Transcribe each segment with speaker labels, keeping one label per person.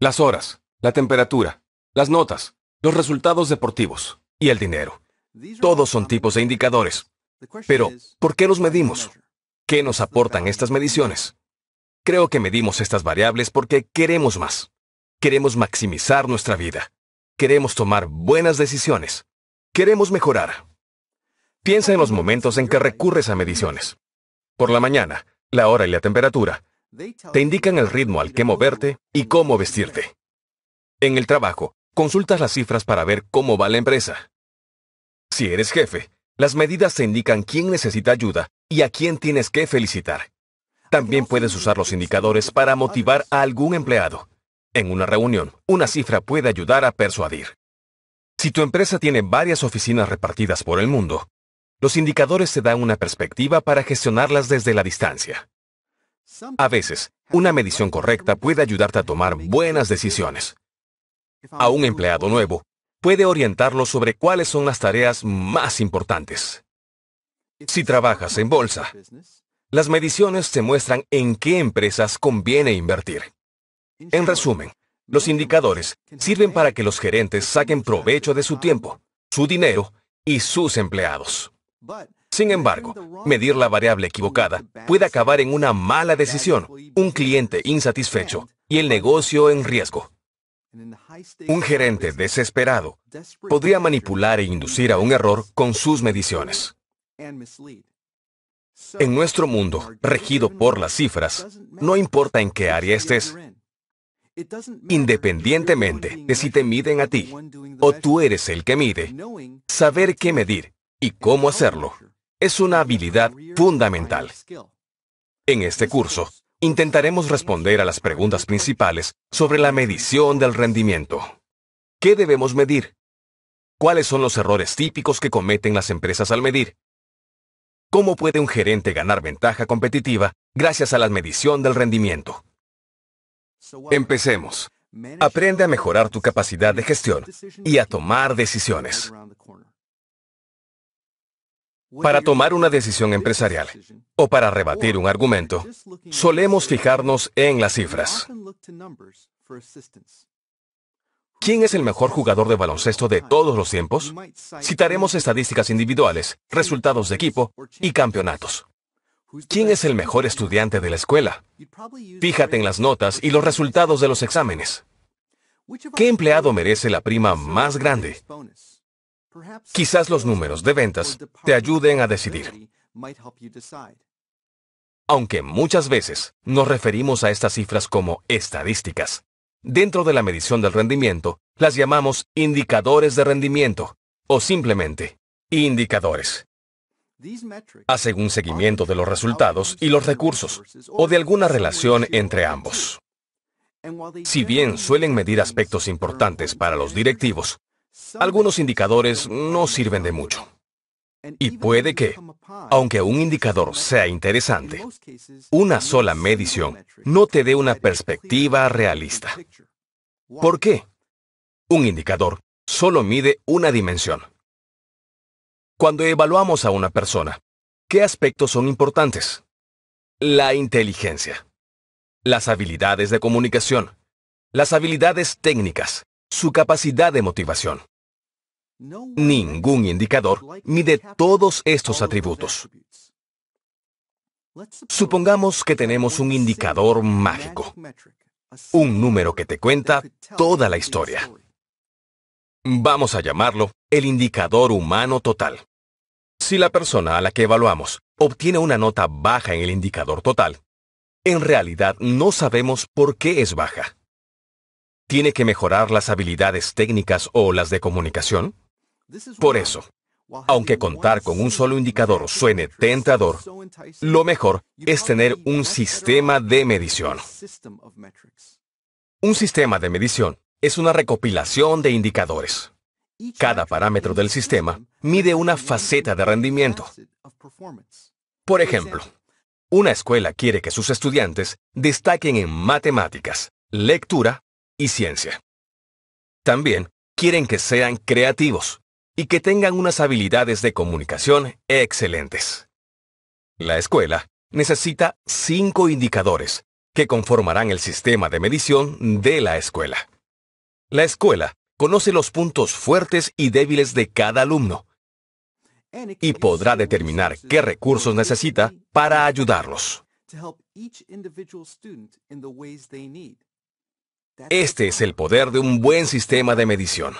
Speaker 1: Las horas, la temperatura, las notas, los resultados deportivos y el dinero. Todos son tipos de indicadores. Pero, ¿por qué los medimos? ¿Qué nos aportan estas mediciones? Creo que medimos estas variables porque queremos más. Queremos maximizar nuestra vida. Queremos tomar buenas decisiones. Queremos mejorar. Piensa en los momentos en que recurres a mediciones. Por la mañana, la hora y la temperatura, te indican el ritmo al que moverte y cómo vestirte. En el trabajo, consultas las cifras para ver cómo va la empresa. Si eres jefe, las medidas te indican quién necesita ayuda y a quién tienes que felicitar. También puedes usar los indicadores para motivar a algún empleado. En una reunión, una cifra puede ayudar a persuadir. Si tu empresa tiene varias oficinas repartidas por el mundo, los indicadores te dan una perspectiva para gestionarlas desde la distancia. A veces, una medición correcta puede ayudarte a tomar buenas decisiones. A un empleado nuevo, puede orientarlo sobre cuáles son las tareas más importantes. Si trabajas en bolsa, las mediciones te muestran en qué empresas conviene invertir. En resumen, los indicadores sirven para que los gerentes saquen provecho de su tiempo, su dinero y sus empleados. Sin embargo, medir la variable equivocada puede acabar en una mala decisión, un cliente insatisfecho y el negocio en riesgo. Un gerente desesperado podría manipular e inducir a un error con sus mediciones.
Speaker 2: En
Speaker 1: nuestro mundo, regido por las cifras, no importa en qué área estés, independientemente de si te miden a ti o tú eres el que mide, saber qué medir y cómo hacerlo es una habilidad fundamental. En este curso, intentaremos responder a las preguntas principales sobre la medición del rendimiento. ¿Qué debemos medir? ¿Cuáles son los errores típicos que cometen las empresas al medir? ¿Cómo puede un gerente ganar ventaja competitiva gracias a la medición del rendimiento? Empecemos. Aprende a mejorar tu capacidad de gestión y a tomar decisiones. Para tomar una decisión empresarial o para rebatir un argumento, solemos fijarnos en las cifras. ¿Quién es el mejor jugador de baloncesto de todos los tiempos? Citaremos estadísticas individuales, resultados de equipo y campeonatos. ¿Quién es el mejor estudiante de la escuela? Fíjate en las notas y los resultados de los exámenes. ¿Qué empleado merece la prima más grande? Quizás los números de ventas te ayuden a decidir. Aunque muchas veces nos referimos a estas cifras como estadísticas. Dentro de la medición del rendimiento, las llamamos indicadores de rendimiento o simplemente indicadores. Hacen un seguimiento de los resultados y los recursos o de alguna relación entre ambos. Si bien suelen medir aspectos importantes para los directivos, algunos indicadores no sirven de mucho. Y puede que, aunque un indicador sea interesante, una sola medición no te dé una perspectiva realista. ¿Por qué? Un indicador solo mide una dimensión. Cuando evaluamos a una persona, ¿qué aspectos son importantes? La inteligencia, las habilidades de comunicación, las habilidades técnicas, su capacidad de motivación, Ningún indicador mide todos estos atributos. Supongamos que tenemos un indicador mágico, un número que te cuenta toda la historia. Vamos a llamarlo el indicador humano total. Si la persona a la que evaluamos obtiene una nota baja en el indicador total, en realidad no sabemos por qué es baja. ¿Tiene que mejorar las habilidades técnicas o las de comunicación? Por eso, aunque contar con un solo indicador suene tentador, lo mejor es tener un sistema de medición. Un sistema de medición es una recopilación de indicadores. Cada parámetro del sistema mide una faceta de rendimiento. Por ejemplo, una escuela quiere que sus estudiantes destaquen en matemáticas, lectura y ciencia. También quieren que sean creativos, y que tengan unas habilidades de comunicación excelentes. La escuela necesita cinco indicadores que conformarán el sistema de medición de la escuela. La escuela conoce los puntos fuertes y débiles de cada alumno y podrá determinar qué recursos necesita para ayudarlos. Este es el poder de un buen sistema de medición.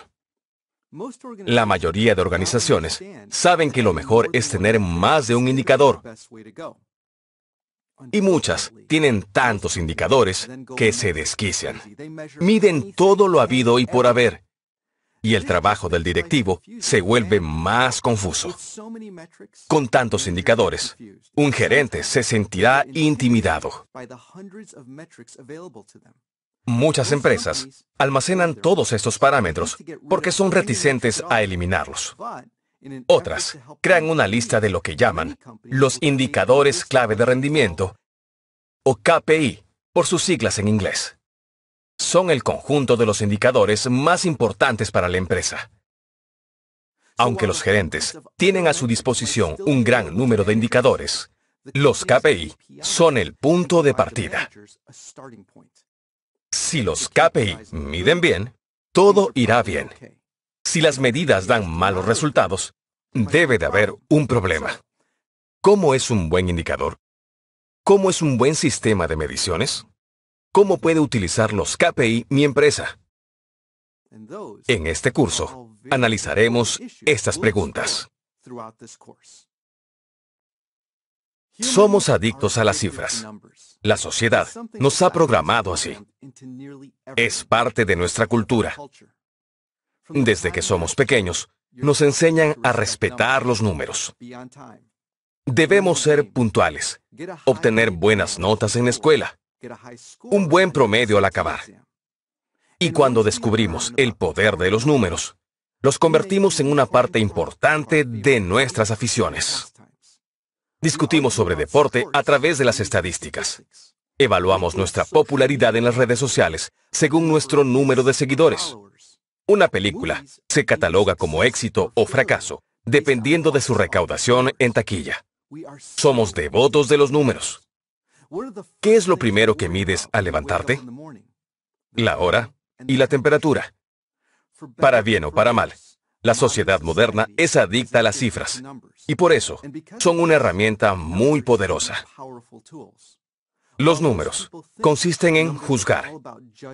Speaker 1: La mayoría de organizaciones saben que lo mejor es tener más de un indicador. Y muchas tienen tantos indicadores que se desquician. Miden todo lo habido y por haber. Y el trabajo del directivo se vuelve más confuso. Con tantos indicadores, un gerente se sentirá intimidado. Muchas empresas almacenan todos estos parámetros porque son reticentes a eliminarlos. Otras crean una lista de lo que llaman los indicadores clave de rendimiento o KPI por sus siglas en inglés. Son el conjunto de los indicadores más importantes para la empresa. Aunque los gerentes tienen a su disposición un gran número de indicadores, los KPI son el punto de partida. Si los KPI miden bien, todo irá bien. Si las medidas dan malos resultados, debe de haber un problema. ¿Cómo es un buen indicador? ¿Cómo es un buen sistema de mediciones? ¿Cómo puede utilizar los KPI mi empresa? En este curso, analizaremos estas preguntas. Somos adictos a las cifras. La sociedad nos ha programado así. Es parte de nuestra cultura. Desde que somos pequeños, nos enseñan a respetar los números. Debemos ser puntuales, obtener buenas notas en la escuela, un buen promedio al acabar. Y cuando descubrimos el poder de los números, los convertimos en una parte importante de nuestras aficiones. Discutimos sobre deporte a través de las estadísticas. Evaluamos nuestra popularidad en las redes sociales según nuestro número de seguidores. Una película se cataloga como éxito o fracaso dependiendo de su recaudación en taquilla. Somos devotos de los números. ¿Qué es lo primero que mides al levantarte? La hora y la temperatura. Para bien o para mal, la sociedad moderna es adicta a las cifras y por eso son una herramienta muy poderosa. Los números consisten en juzgar,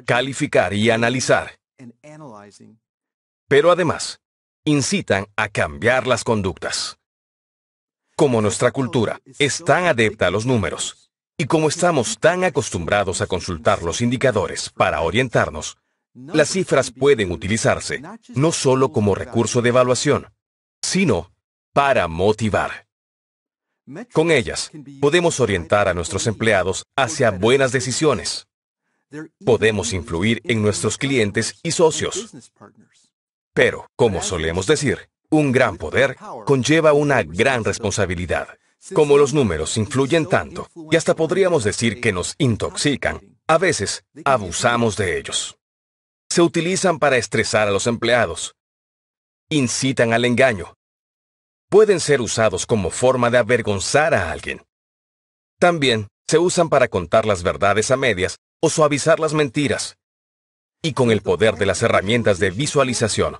Speaker 1: calificar y analizar, pero además incitan a cambiar las conductas. Como nuestra cultura es tan adepta a los números y como estamos tan acostumbrados a consultar los indicadores para orientarnos, las cifras pueden utilizarse no solo como recurso de evaluación, sino para motivar. Con ellas, podemos orientar a nuestros empleados hacia buenas decisiones. Podemos influir en nuestros clientes y socios. Pero, como solemos decir, un gran poder conlleva una gran responsabilidad. Como los números influyen tanto, y hasta podríamos decir que nos intoxican, a veces abusamos de ellos se utilizan para estresar a los empleados. Incitan al engaño. Pueden ser usados como forma de avergonzar a alguien. También se usan para contar las verdades a medias o suavizar las mentiras. Y con el poder de las herramientas de visualización,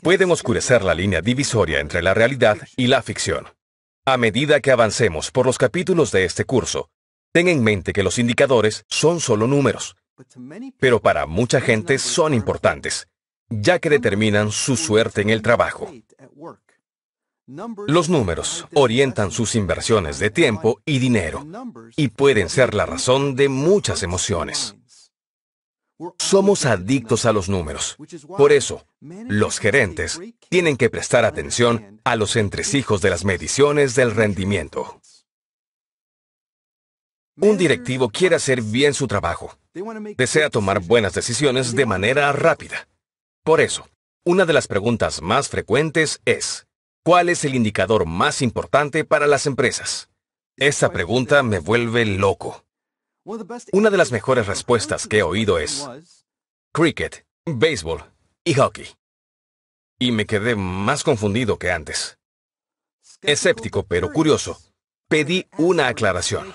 Speaker 1: pueden oscurecer la línea divisoria entre la realidad y la ficción. A medida que avancemos por los capítulos de este curso, ten en mente que los indicadores son solo números pero para mucha gente son importantes, ya que determinan su suerte en el trabajo. Los números orientan sus inversiones de tiempo y dinero y pueden ser la razón de muchas emociones. Somos adictos a los números. Por eso, los gerentes tienen que prestar atención a los entresijos de las mediciones del rendimiento. Un directivo quiere hacer bien su trabajo. Desea tomar buenas decisiones de manera rápida. Por eso, una de las preguntas más frecuentes es, ¿cuál es el indicador más importante para las empresas? Esta pregunta me vuelve loco. Una de las mejores respuestas que he oído es cricket, béisbol y hockey. Y me quedé más confundido que antes. Escéptico pero curioso, pedí una aclaración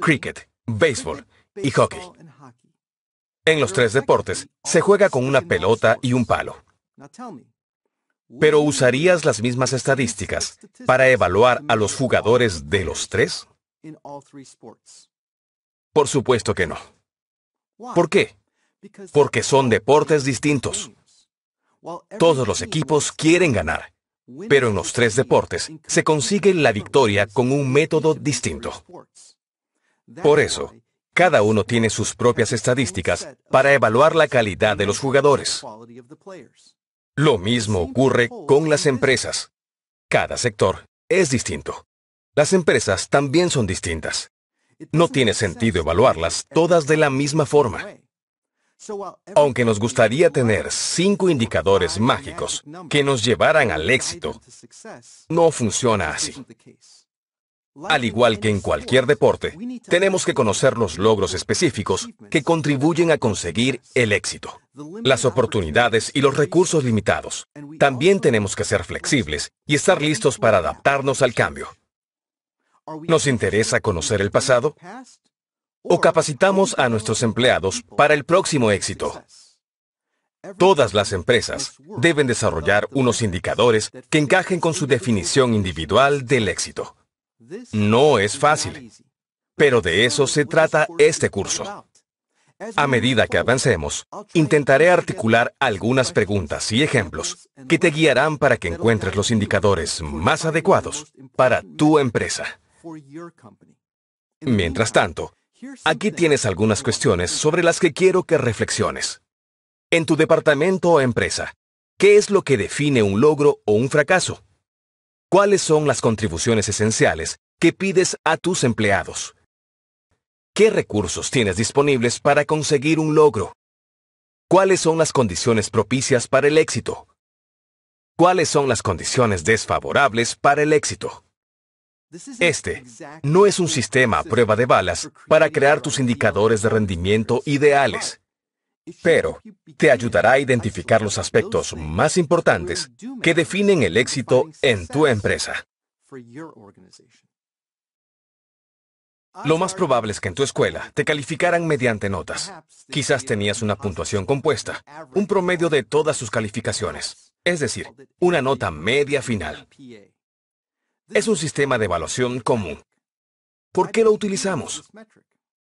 Speaker 1: cricket, béisbol y hockey. En los tres deportes, se juega con una pelota y un palo. Pero ¿usarías las mismas estadísticas para evaluar a los jugadores de los tres? Por supuesto que no. ¿Por qué? Porque son deportes distintos. Todos los equipos quieren ganar, pero en los tres deportes se consigue la victoria con un método distinto. Por eso, cada uno tiene sus propias estadísticas para evaluar la calidad de los jugadores. Lo mismo ocurre con las empresas. Cada sector es distinto. Las empresas también son distintas. No tiene sentido evaluarlas todas de la misma forma. Aunque nos gustaría tener cinco indicadores mágicos que nos llevaran al éxito, no funciona así. Al igual que en cualquier deporte, tenemos que conocer los logros específicos que contribuyen a conseguir el éxito, las oportunidades y los recursos limitados. También tenemos que ser flexibles y estar listos para adaptarnos al cambio. ¿Nos interesa conocer el pasado? ¿O capacitamos a nuestros empleados para el próximo éxito? Todas las empresas deben desarrollar unos indicadores que encajen con su definición individual del éxito. No es fácil, pero de eso se trata este curso. A medida que avancemos, intentaré articular algunas preguntas y ejemplos que te guiarán para que encuentres los indicadores más adecuados para tu empresa. Mientras tanto, aquí tienes algunas cuestiones sobre las que quiero que reflexiones. En tu departamento o empresa, ¿qué es lo que define un logro o un fracaso? ¿Cuáles son las contribuciones esenciales que pides a tus empleados? ¿Qué recursos tienes disponibles para conseguir un logro? ¿Cuáles son las condiciones propicias para el éxito? ¿Cuáles son las condiciones desfavorables para el éxito? Este no es un sistema a prueba de balas para crear tus indicadores de rendimiento ideales pero te ayudará a identificar los aspectos más importantes que definen el éxito en tu empresa. Lo más probable es que en tu escuela te calificaran mediante notas. Quizás tenías una puntuación compuesta, un promedio de todas sus calificaciones, es decir, una nota media final. Es un sistema de evaluación común. ¿Por qué lo utilizamos?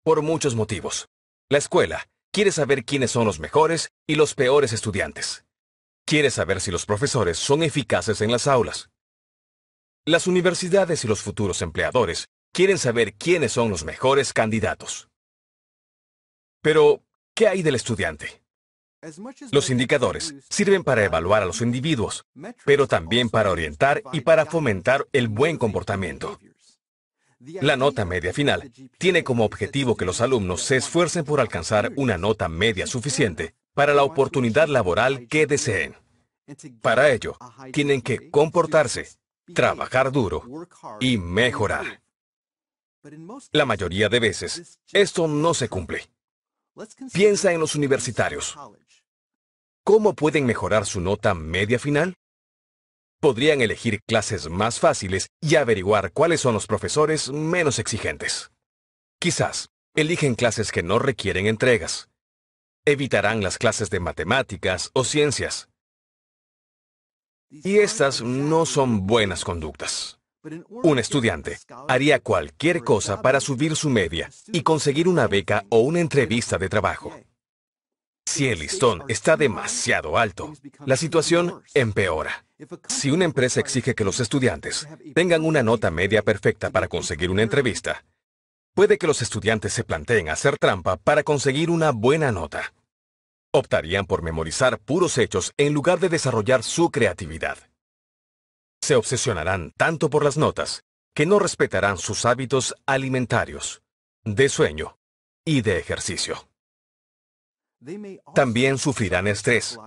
Speaker 1: Por muchos motivos. La escuela quiere saber quiénes son los mejores y los peores estudiantes. Quiere saber si los profesores son eficaces en las aulas. Las universidades y los futuros empleadores quieren saber quiénes son los mejores candidatos. Pero, ¿qué hay del estudiante? Los indicadores sirven para evaluar a los individuos, pero también para orientar y para fomentar el buen comportamiento. La nota media final tiene como objetivo que los alumnos se esfuercen por alcanzar una nota media suficiente para la oportunidad laboral que deseen. Para ello, tienen que comportarse, trabajar duro y mejorar. La mayoría de veces, esto no se cumple. Piensa en los universitarios. ¿Cómo pueden mejorar su nota media final? podrían elegir clases más fáciles y averiguar cuáles son los profesores menos exigentes. Quizás eligen clases que no requieren entregas. Evitarán las clases de matemáticas o ciencias. Y estas no son buenas conductas.
Speaker 2: Un estudiante
Speaker 1: haría cualquier cosa para subir su media y conseguir una beca o una entrevista de trabajo. Si el listón está demasiado alto, la situación empeora. Si una empresa exige que los estudiantes tengan una nota media perfecta para conseguir una entrevista, puede que los estudiantes se planteen hacer trampa para conseguir una buena nota. Optarían por memorizar puros hechos en lugar de desarrollar su creatividad. Se obsesionarán tanto por las notas que no respetarán sus hábitos alimentarios, de sueño y de ejercicio también sufrirán estrés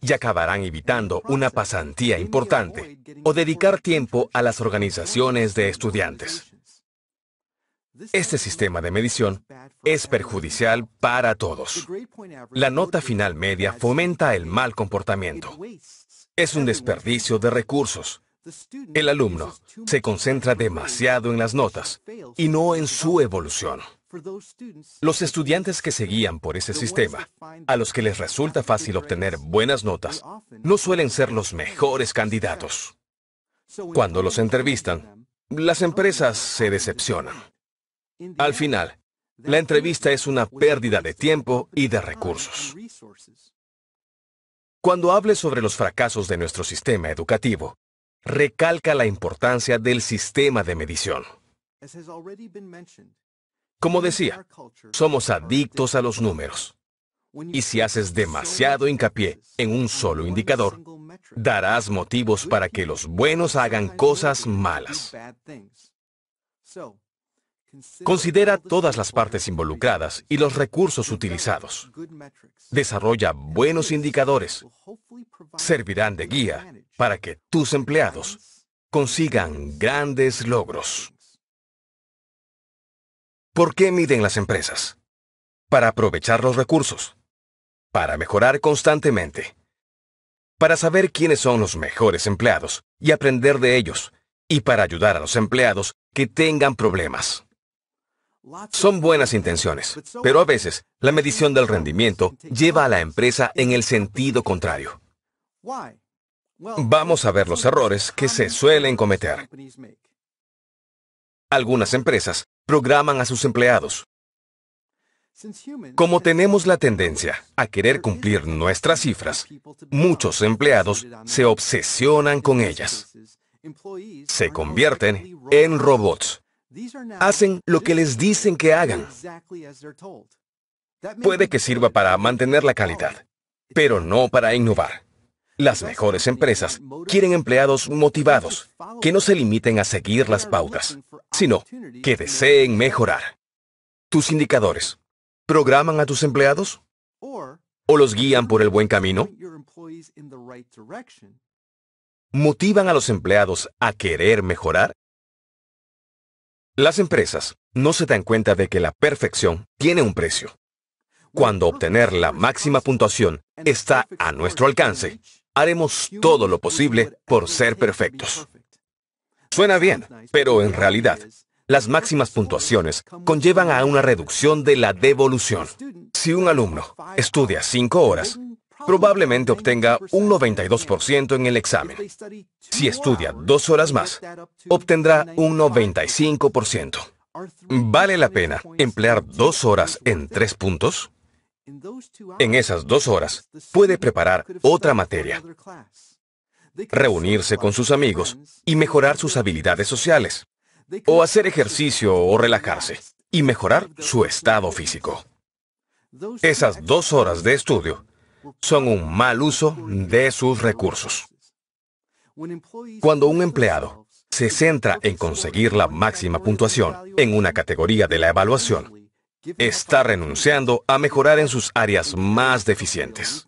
Speaker 1: y acabarán evitando una pasantía importante o dedicar tiempo a las organizaciones de estudiantes. Este sistema de medición es perjudicial para todos. La nota final media fomenta el mal comportamiento. Es un desperdicio de recursos. El alumno se concentra demasiado en las notas y no en su evolución. Los estudiantes que se guían por ese sistema, a los que les resulta fácil obtener buenas notas, no suelen ser los mejores candidatos. Cuando los entrevistan, las empresas se decepcionan. Al final, la entrevista es una pérdida de tiempo y de recursos. Cuando hable sobre los fracasos de nuestro sistema educativo, recalca la importancia del sistema de medición. Como decía, somos adictos a los números. Y si haces demasiado hincapié en un solo indicador, darás motivos para que los buenos hagan cosas malas. Considera todas las partes involucradas y los recursos utilizados. Desarrolla buenos indicadores. Servirán de guía para que tus empleados consigan grandes logros. ¿Por qué miden las empresas? Para aprovechar los recursos. Para mejorar constantemente. Para saber quiénes son los mejores empleados y aprender de ellos. Y para ayudar a los empleados que tengan problemas. Son buenas intenciones, pero a veces la medición del rendimiento lleva a la empresa en el sentido contrario. Vamos a ver los errores que se suelen cometer. Algunas empresas programan a sus empleados. Como tenemos la tendencia a querer cumplir nuestras cifras, muchos empleados se obsesionan con ellas. Se convierten en robots. Hacen lo que les dicen que hagan. Puede que sirva para mantener la calidad, pero no para innovar. Las mejores empresas quieren empleados motivados, que no se limiten a seguir las pautas, sino que deseen mejorar. ¿Tus indicadores programan a tus empleados?
Speaker 2: ¿O
Speaker 1: los guían por el buen camino? ¿Motivan a los empleados a querer mejorar? Las empresas no se dan cuenta de que la perfección tiene un precio. Cuando obtener la máxima puntuación está a nuestro alcance, haremos todo lo posible por ser perfectos. Suena bien, pero en realidad, las máximas puntuaciones conllevan a una reducción de la devolución. Si un alumno estudia 5 horas, probablemente obtenga un 92% en el examen. Si estudia dos horas más, obtendrá un 95%. ¿Vale la pena emplear dos horas en tres puntos? En esas dos horas puede preparar otra materia, reunirse con sus amigos y mejorar sus habilidades sociales, o hacer ejercicio o relajarse y mejorar su estado físico. Esas dos horas de estudio son un mal uso de sus recursos. Cuando un empleado se centra en conseguir la máxima puntuación en una categoría de la evaluación, está renunciando a mejorar en sus áreas más deficientes.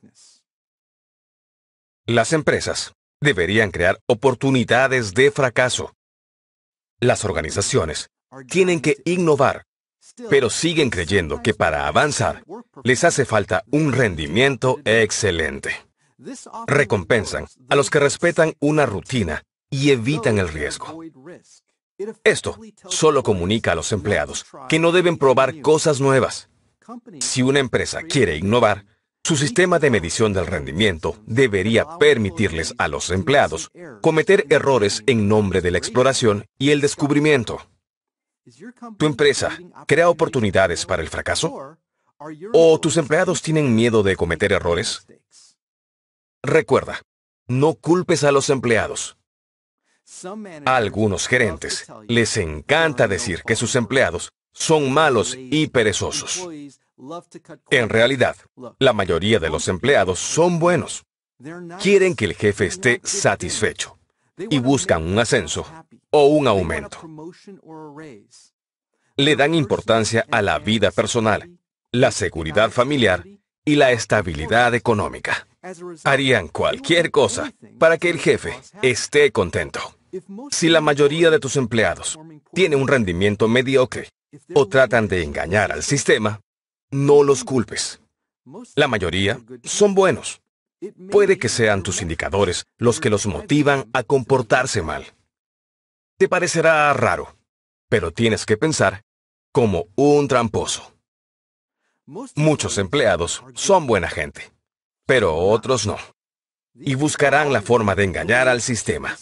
Speaker 1: Las empresas deberían crear oportunidades de fracaso. Las organizaciones tienen que innovar, pero siguen creyendo que para avanzar les hace falta un rendimiento excelente. Recompensan a los que respetan una rutina y evitan el riesgo. Esto solo comunica a los empleados que no deben probar cosas nuevas. Si una empresa quiere innovar, su sistema de medición del rendimiento debería permitirles a los empleados cometer errores en nombre de la exploración y el descubrimiento. ¿Tu empresa crea oportunidades para el fracaso? ¿O tus empleados tienen miedo de cometer errores? Recuerda, no culpes a los empleados. A algunos gerentes les encanta decir que sus empleados son malos y perezosos. En realidad, la mayoría de los empleados son buenos. Quieren que el jefe esté satisfecho y buscan un ascenso o un aumento. Le dan importancia a la vida personal, la seguridad familiar y la estabilidad económica. Harían cualquier cosa para que el jefe esté contento. Si la mayoría de tus empleados tiene un rendimiento mediocre o tratan de engañar al sistema, no los culpes. La mayoría son buenos. Puede que sean tus indicadores los que los motivan a comportarse mal. Te parecerá raro, pero tienes que pensar como un tramposo. Muchos empleados son buena gente, pero otros no. Y buscarán la forma de engañar al sistema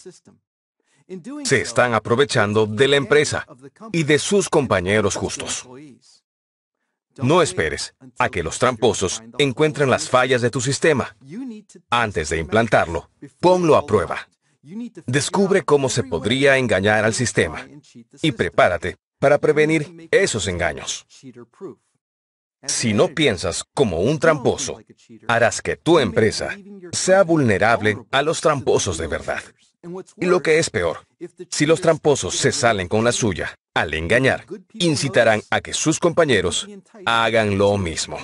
Speaker 1: se están aprovechando de la empresa y de sus compañeros justos. No esperes a que los tramposos encuentren las fallas de tu sistema. Antes de implantarlo, ponlo a prueba. Descubre cómo se podría engañar al sistema y prepárate para prevenir esos engaños. Si no piensas como un tramposo, harás que tu empresa sea vulnerable a los tramposos de verdad. Y lo que es peor, si los tramposos se salen con la suya, al engañar, incitarán a que sus compañeros hagan lo mismo.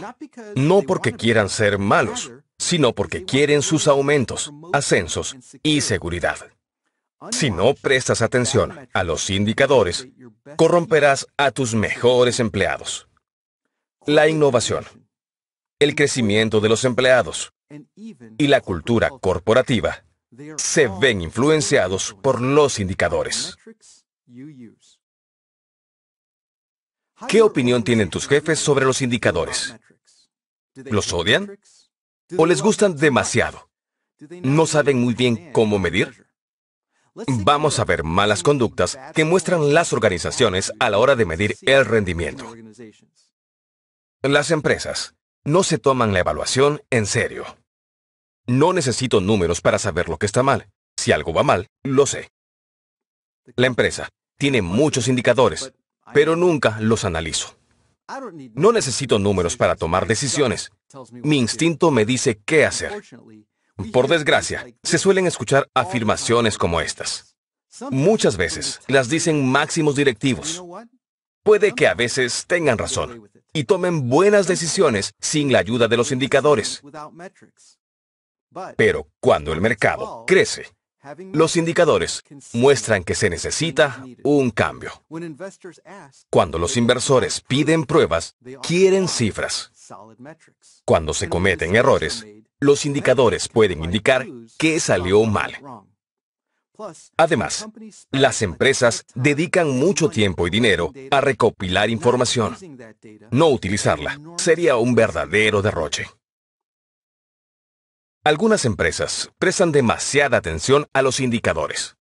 Speaker 1: No porque quieran ser malos, sino porque quieren sus aumentos, ascensos y seguridad. Si no prestas atención a los indicadores, corromperás a tus mejores empleados. La innovación, el crecimiento de los empleados y la cultura corporativa se ven influenciados por los indicadores. ¿Qué opinión tienen tus jefes sobre los indicadores? ¿Los odian? ¿O les gustan demasiado? ¿No saben muy bien cómo medir? Vamos a ver malas conductas que muestran las organizaciones a la hora de medir el rendimiento. Las empresas no se toman la evaluación en serio. No necesito números para saber lo que está mal. Si algo va mal, lo sé. La empresa tiene muchos indicadores, pero nunca los analizo. No necesito números para tomar decisiones. Mi instinto me dice qué hacer. Por desgracia, se suelen escuchar afirmaciones como estas. Muchas veces las dicen máximos directivos. Puede que a veces tengan razón y tomen buenas decisiones sin la ayuda de los indicadores. Pero cuando el mercado crece, los indicadores muestran que se necesita un cambio. Cuando los inversores piden pruebas, quieren cifras. Cuando se cometen errores, los indicadores pueden indicar que salió mal. Además, las empresas dedican mucho tiempo y dinero a recopilar información. No utilizarla sería un verdadero derroche. Algunas empresas prestan demasiada atención a los indicadores.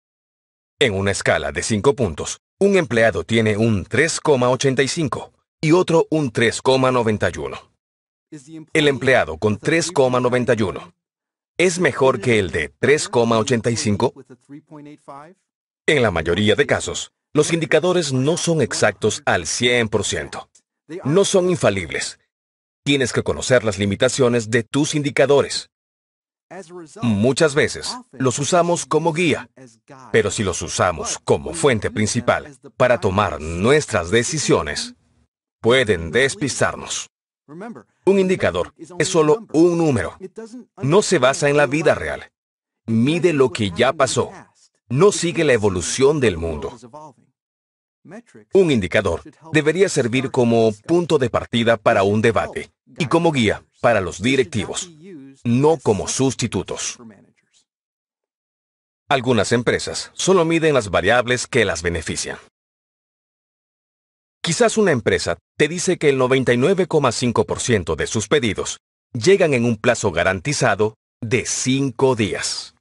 Speaker 1: En una escala de 5 puntos, un empleado tiene un 3,85 y otro un 3,91. El empleado con 3,91 es mejor que el de 3,85. En la mayoría de casos, los indicadores no son exactos al 100%. No son infalibles. Tienes que conocer las limitaciones de tus indicadores Muchas veces los usamos como guía, pero si los usamos como fuente principal para tomar nuestras decisiones, pueden despistarnos. Un indicador es solo un número. No se basa en la vida real. Mide lo que ya pasó. No sigue la evolución del mundo. Un indicador debería servir como punto de partida para un debate y como guía para los directivos no como sustitutos. Algunas empresas solo miden las variables que las benefician. Quizás una empresa te dice que el 99,5% de sus pedidos llegan en un plazo garantizado de 5 días.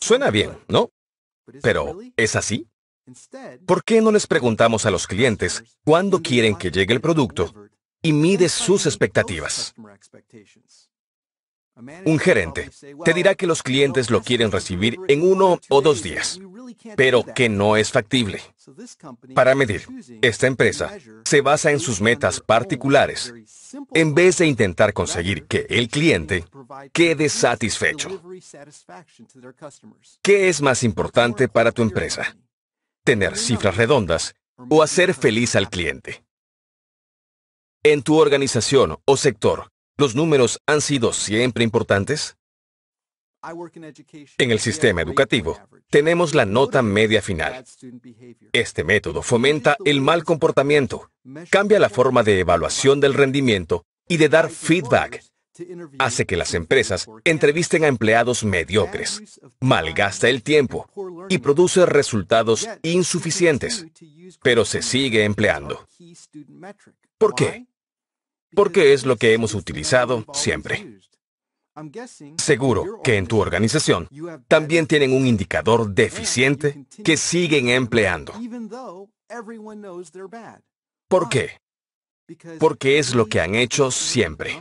Speaker 1: Suena bien, ¿no? Pero, ¿es así? ¿Por qué no les preguntamos a los clientes cuándo quieren que llegue el producto y mides sus expectativas? Un gerente te dirá que los clientes lo quieren recibir en uno o dos días, pero que no es factible. Para medir, esta empresa se basa en sus metas particulares, en vez de intentar conseguir que el cliente quede satisfecho. ¿Qué es más importante para tu empresa? ¿Tener cifras redondas o hacer feliz al cliente? En tu organización o sector, ¿Los números han sido siempre importantes? En el sistema educativo, tenemos la nota media final. Este método fomenta el mal comportamiento, cambia la forma de evaluación del rendimiento y de dar feedback. Hace que las empresas entrevisten a empleados mediocres, malgasta el tiempo y produce resultados insuficientes, pero se sigue empleando. ¿Por qué? porque es lo que hemos utilizado siempre.
Speaker 2: Seguro que en
Speaker 1: tu organización también tienen un indicador deficiente que siguen empleando. ¿Por qué? Porque es lo que han hecho siempre.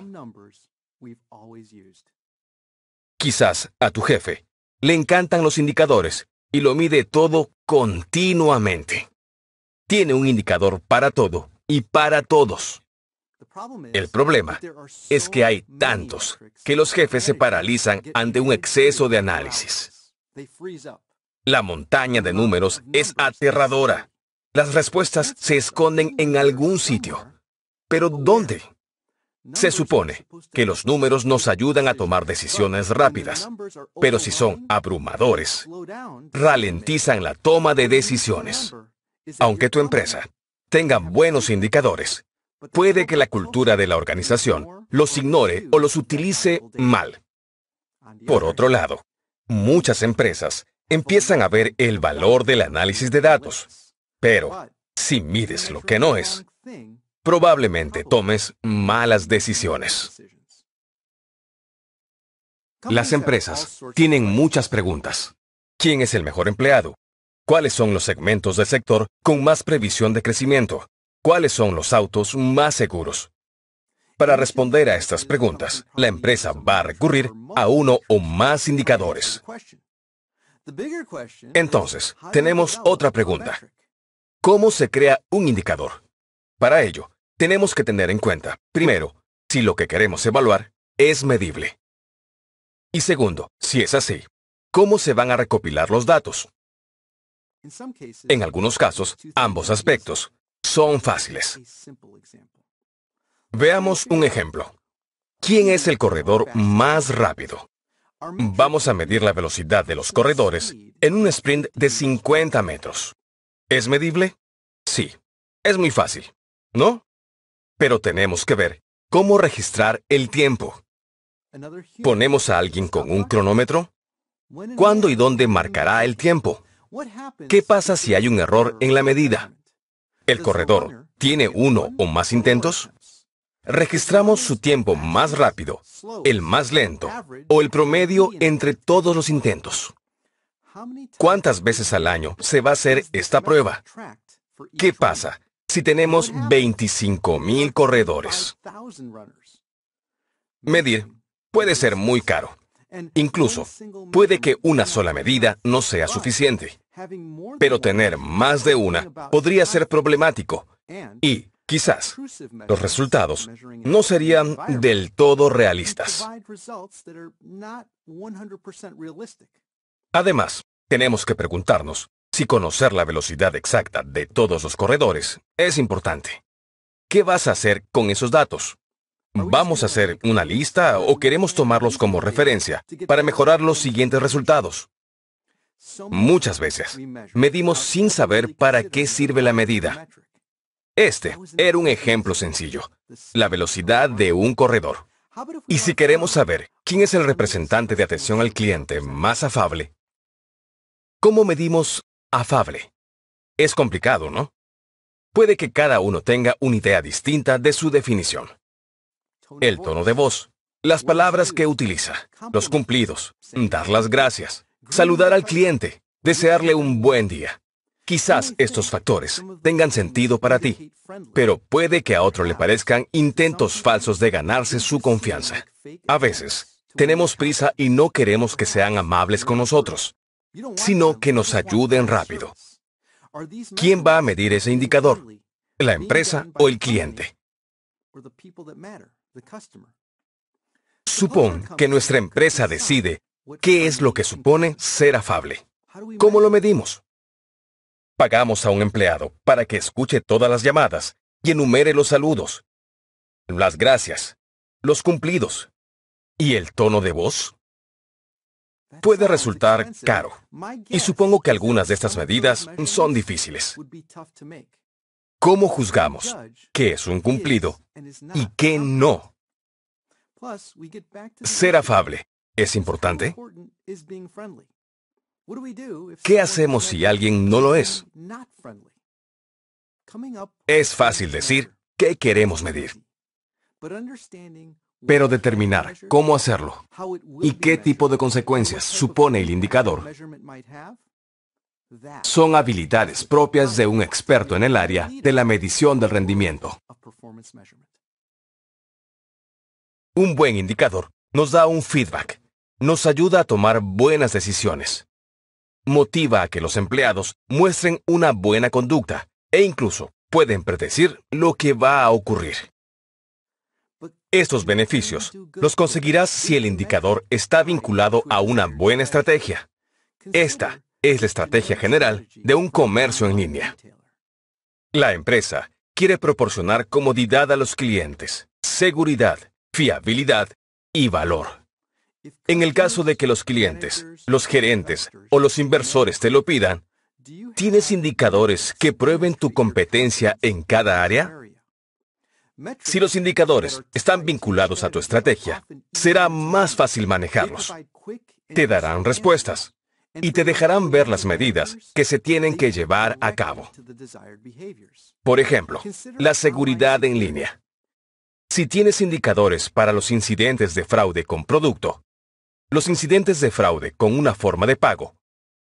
Speaker 1: Quizás a tu jefe le encantan los indicadores y lo mide todo continuamente. Tiene un indicador para todo y para todos. El problema es que hay tantos que los jefes se paralizan ante un exceso de análisis. La montaña de números es aterradora. Las respuestas se esconden en algún sitio. Pero oh, ¿dónde? Se supone que los números nos ayudan a tomar decisiones rápidas, pero si son abrumadores, ralentizan la toma de decisiones. Aunque tu empresa tenga buenos indicadores, Puede que la cultura de la organización los ignore o los utilice mal. Por otro lado, muchas empresas empiezan a ver el valor del análisis de datos, pero si mides lo que no es, probablemente tomes malas decisiones.
Speaker 2: Las empresas
Speaker 1: tienen muchas preguntas. ¿Quién es el mejor empleado? ¿Cuáles son los segmentos del sector con más previsión de crecimiento? ¿Cuáles son los autos más seguros? Para responder a estas preguntas, la empresa va a recurrir a uno o más indicadores. Entonces, tenemos otra pregunta. ¿Cómo se crea un indicador? Para ello, tenemos que tener en cuenta, primero, si lo que queremos evaluar es medible. Y segundo, si es así, ¿cómo se van a recopilar los datos? En algunos casos, ambos aspectos, son fáciles. Veamos un ejemplo. ¿Quién es el corredor más rápido? Vamos a medir la velocidad de los corredores en un sprint de 50 metros. ¿Es medible? Sí. Es muy fácil, ¿no? Pero tenemos que ver cómo registrar el tiempo. ¿Ponemos a alguien con un cronómetro? ¿Cuándo y dónde marcará el tiempo? ¿Qué pasa si hay un error en la medida? el corredor tiene uno o más intentos, registramos su tiempo más rápido, el más lento o el promedio entre todos los intentos. ¿Cuántas veces al año se va a hacer esta prueba? ¿Qué pasa si tenemos 25.000 corredores? Medir puede ser muy caro. Incluso, puede que una sola medida no sea suficiente, pero tener más de una podría ser problemático y, quizás, los resultados no serían del todo realistas. Además, tenemos que preguntarnos si conocer la velocidad exacta de todos los corredores es importante. ¿Qué vas a hacer con esos datos? ¿Vamos a hacer una lista o queremos tomarlos como referencia para mejorar los siguientes resultados? Muchas veces medimos sin saber para qué sirve la medida. Este era un ejemplo sencillo, la velocidad de un corredor. Y si queremos saber quién es el representante de atención al cliente más afable, ¿cómo medimos afable? Es complicado, ¿no? Puede que cada uno tenga una idea distinta de su definición el tono de voz, las palabras que utiliza, los cumplidos, dar las gracias, saludar al cliente, desearle un buen día. Quizás estos factores tengan sentido para ti, pero puede que a otro le parezcan intentos falsos de ganarse su confianza. A veces, tenemos prisa y no queremos que sean amables con nosotros, sino que nos ayuden rápido. ¿Quién va a medir ese indicador? ¿La empresa o el cliente? Supón que nuestra empresa decide qué es lo que supone ser afable. ¿Cómo lo medimos? Pagamos a un empleado para que escuche todas las llamadas y enumere los saludos, las gracias, los cumplidos y el tono de voz. Puede resultar caro, y supongo que algunas de estas medidas son difíciles cómo juzgamos qué es un cumplido y qué no. Ser afable es importante. ¿Qué hacemos si alguien no lo es? Es fácil decir qué queremos medir, pero determinar cómo hacerlo y qué tipo de consecuencias supone el indicador son habilidades propias de un experto en el área de la medición del rendimiento. Un buen indicador nos da un feedback, nos ayuda a tomar buenas decisiones, motiva a que los empleados muestren una buena conducta e incluso pueden predecir lo que va a ocurrir. Estos beneficios los conseguirás si el indicador está vinculado a una buena estrategia. Esta es la estrategia general de un comercio en línea. La empresa quiere proporcionar comodidad a los clientes, seguridad, fiabilidad y valor. En el caso de que los clientes, los gerentes o los inversores te lo pidan, ¿tienes indicadores que prueben tu competencia en cada área? Si los indicadores están vinculados a tu estrategia, será más fácil manejarlos. Te darán respuestas y te dejarán ver las medidas que se tienen que llevar a cabo.
Speaker 2: Por ejemplo, la
Speaker 1: seguridad en línea. Si tienes indicadores para los incidentes de fraude con producto, los incidentes de fraude con una forma de pago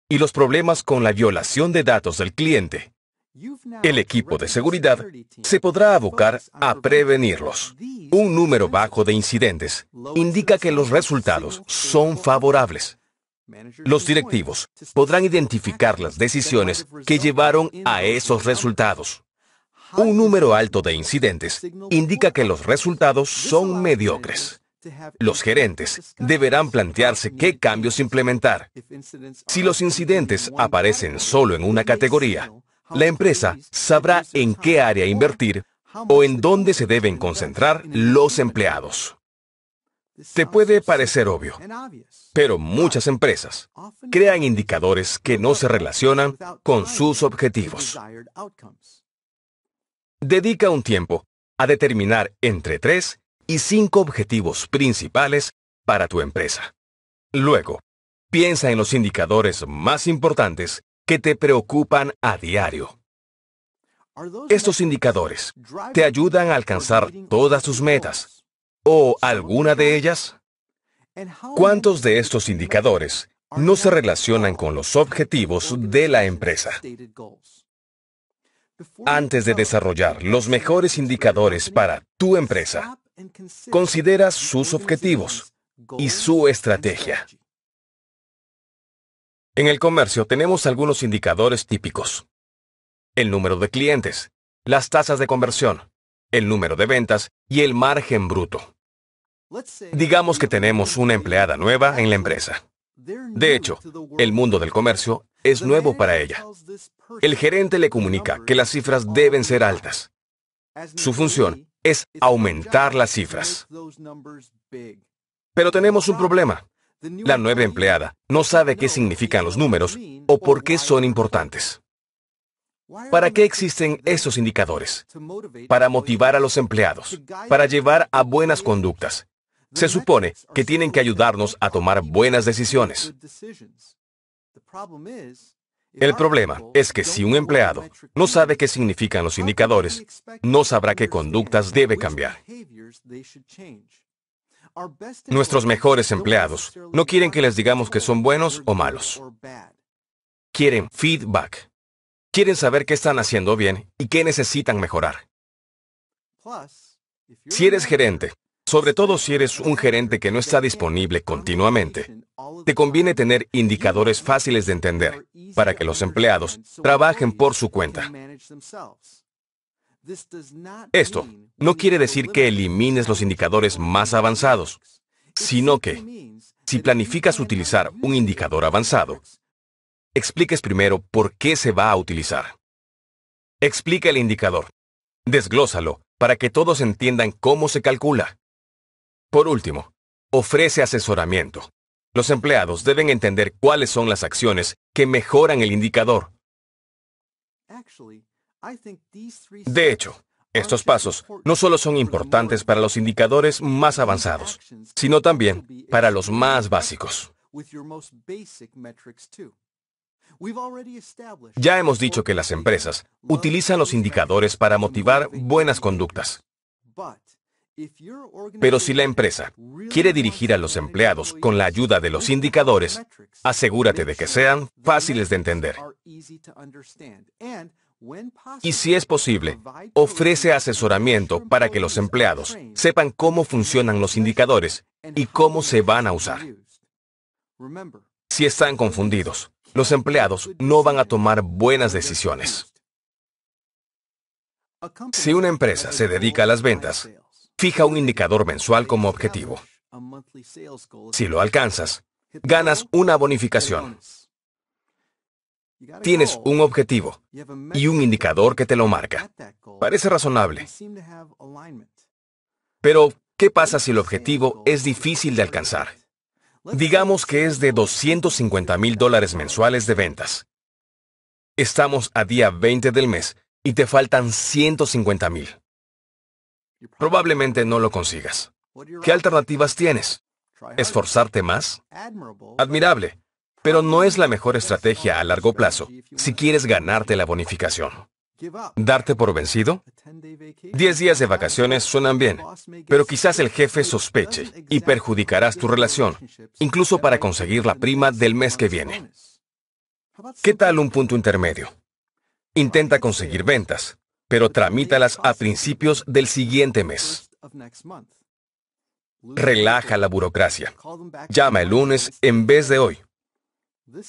Speaker 1: y los problemas con la violación de datos del cliente, el equipo de seguridad se podrá abocar a prevenirlos. Un número bajo de incidentes indica que los resultados son favorables. Los directivos podrán identificar las decisiones que llevaron a esos resultados. Un número alto de incidentes indica que los resultados son mediocres. Los gerentes deberán plantearse qué cambios implementar. Si los incidentes aparecen solo en una categoría, la empresa sabrá en qué área invertir o en dónde se deben concentrar los empleados. Te puede parecer obvio, pero muchas empresas crean indicadores que no se relacionan con sus objetivos. Dedica un tiempo a determinar entre tres y cinco objetivos principales para tu empresa. Luego, piensa en los indicadores más importantes que te preocupan a diario. Estos indicadores te ayudan a alcanzar todas tus metas o alguna de ellas? ¿Cuántos de estos indicadores no se relacionan con los objetivos de la empresa? Antes de desarrollar los mejores indicadores para tu empresa, considera sus objetivos y su estrategia. En el comercio tenemos algunos indicadores típicos. El número de clientes, las tasas de conversión, el número de ventas y el margen bruto. Digamos que tenemos una empleada nueva en la empresa. De hecho, el mundo del comercio es nuevo para ella. El gerente le comunica que las cifras deben ser altas. Su función es aumentar las cifras. Pero tenemos un problema. La nueva empleada no sabe qué significan los números o por qué son importantes. ¿Para qué existen esos indicadores? Para motivar a los empleados, para llevar a buenas conductas, se supone que tienen que ayudarnos a tomar buenas decisiones. El problema es que si un empleado no sabe qué significan los indicadores, no sabrá qué conductas debe cambiar. Nuestros mejores empleados no quieren que les digamos que son buenos o malos. Quieren feedback. Quieren saber qué están haciendo bien y qué necesitan mejorar. Si eres gerente sobre todo si eres un gerente que no está disponible continuamente. Te conviene tener indicadores fáciles de entender para que los empleados trabajen por su cuenta. Esto no quiere decir que elimines los indicadores más avanzados, sino que, si planificas utilizar un indicador avanzado, expliques primero por qué se va a utilizar. Explica el indicador. Desglósalo para que todos entiendan cómo se calcula. Por último, ofrece asesoramiento. Los empleados deben entender cuáles son las acciones que mejoran el indicador. De hecho, estos pasos no solo son importantes para los indicadores más avanzados, sino también para los más básicos. Ya hemos dicho que las empresas utilizan los indicadores para motivar buenas conductas. Pero si la empresa quiere dirigir a los empleados con la ayuda de los indicadores, asegúrate de que sean fáciles de entender. Y si es posible, ofrece asesoramiento para que los empleados sepan cómo funcionan los indicadores y cómo se van a usar. Si están confundidos, los empleados no van a tomar buenas decisiones. Si una empresa se dedica a las ventas, fija un indicador mensual como objetivo. Si lo alcanzas, ganas una bonificación. Tienes un objetivo y un indicador que te lo marca. Parece razonable. Pero, ¿qué pasa si el objetivo es difícil de alcanzar? Digamos que es de 250 mil dólares mensuales de ventas. Estamos a día 20 del mes y te faltan 150 mil probablemente no lo consigas. ¿Qué alternativas tienes? ¿Esforzarte más? Admirable, pero no es la mejor estrategia a largo plazo si quieres ganarte la bonificación. ¿Darte por vencido? Diez días de vacaciones suenan bien, pero quizás el jefe sospeche y perjudicarás tu relación, incluso para conseguir la prima del mes que viene. ¿Qué tal un punto intermedio? Intenta conseguir ventas, pero tramítalas a principios del siguiente mes. Relaja la burocracia. Llama el lunes en vez de hoy.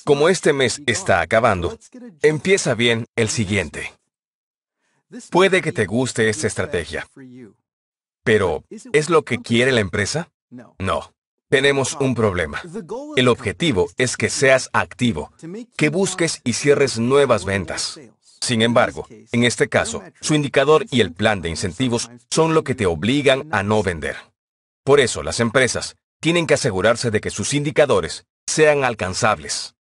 Speaker 1: Como este mes está acabando, empieza bien el siguiente. Puede que te guste esta estrategia, pero ¿es lo que quiere la empresa? No. Tenemos un problema. El objetivo es que seas activo, que busques y cierres nuevas ventas. Sin embargo, en este caso, su indicador y el plan de incentivos son lo que te obligan a no vender. Por eso, las empresas tienen que asegurarse de que sus indicadores sean alcanzables.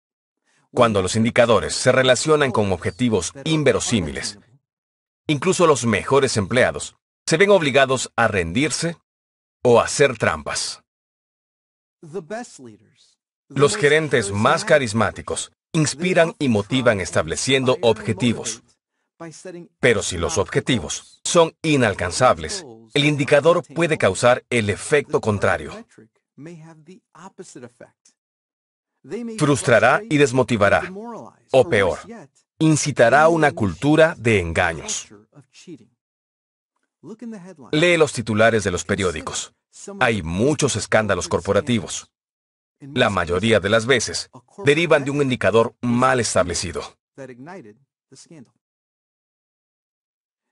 Speaker 1: Cuando los indicadores se relacionan con objetivos inverosímiles, incluso los mejores empleados se ven obligados a rendirse o a hacer trampas. Los gerentes más carismáticos inspiran y motivan estableciendo objetivos. Pero si los objetivos son inalcanzables, el indicador puede causar el efecto contrario.
Speaker 2: Frustrará
Speaker 1: y desmotivará, o peor, incitará una cultura de engaños. Lee los titulares de los periódicos. Hay muchos escándalos corporativos la mayoría de las veces, derivan de un indicador mal establecido.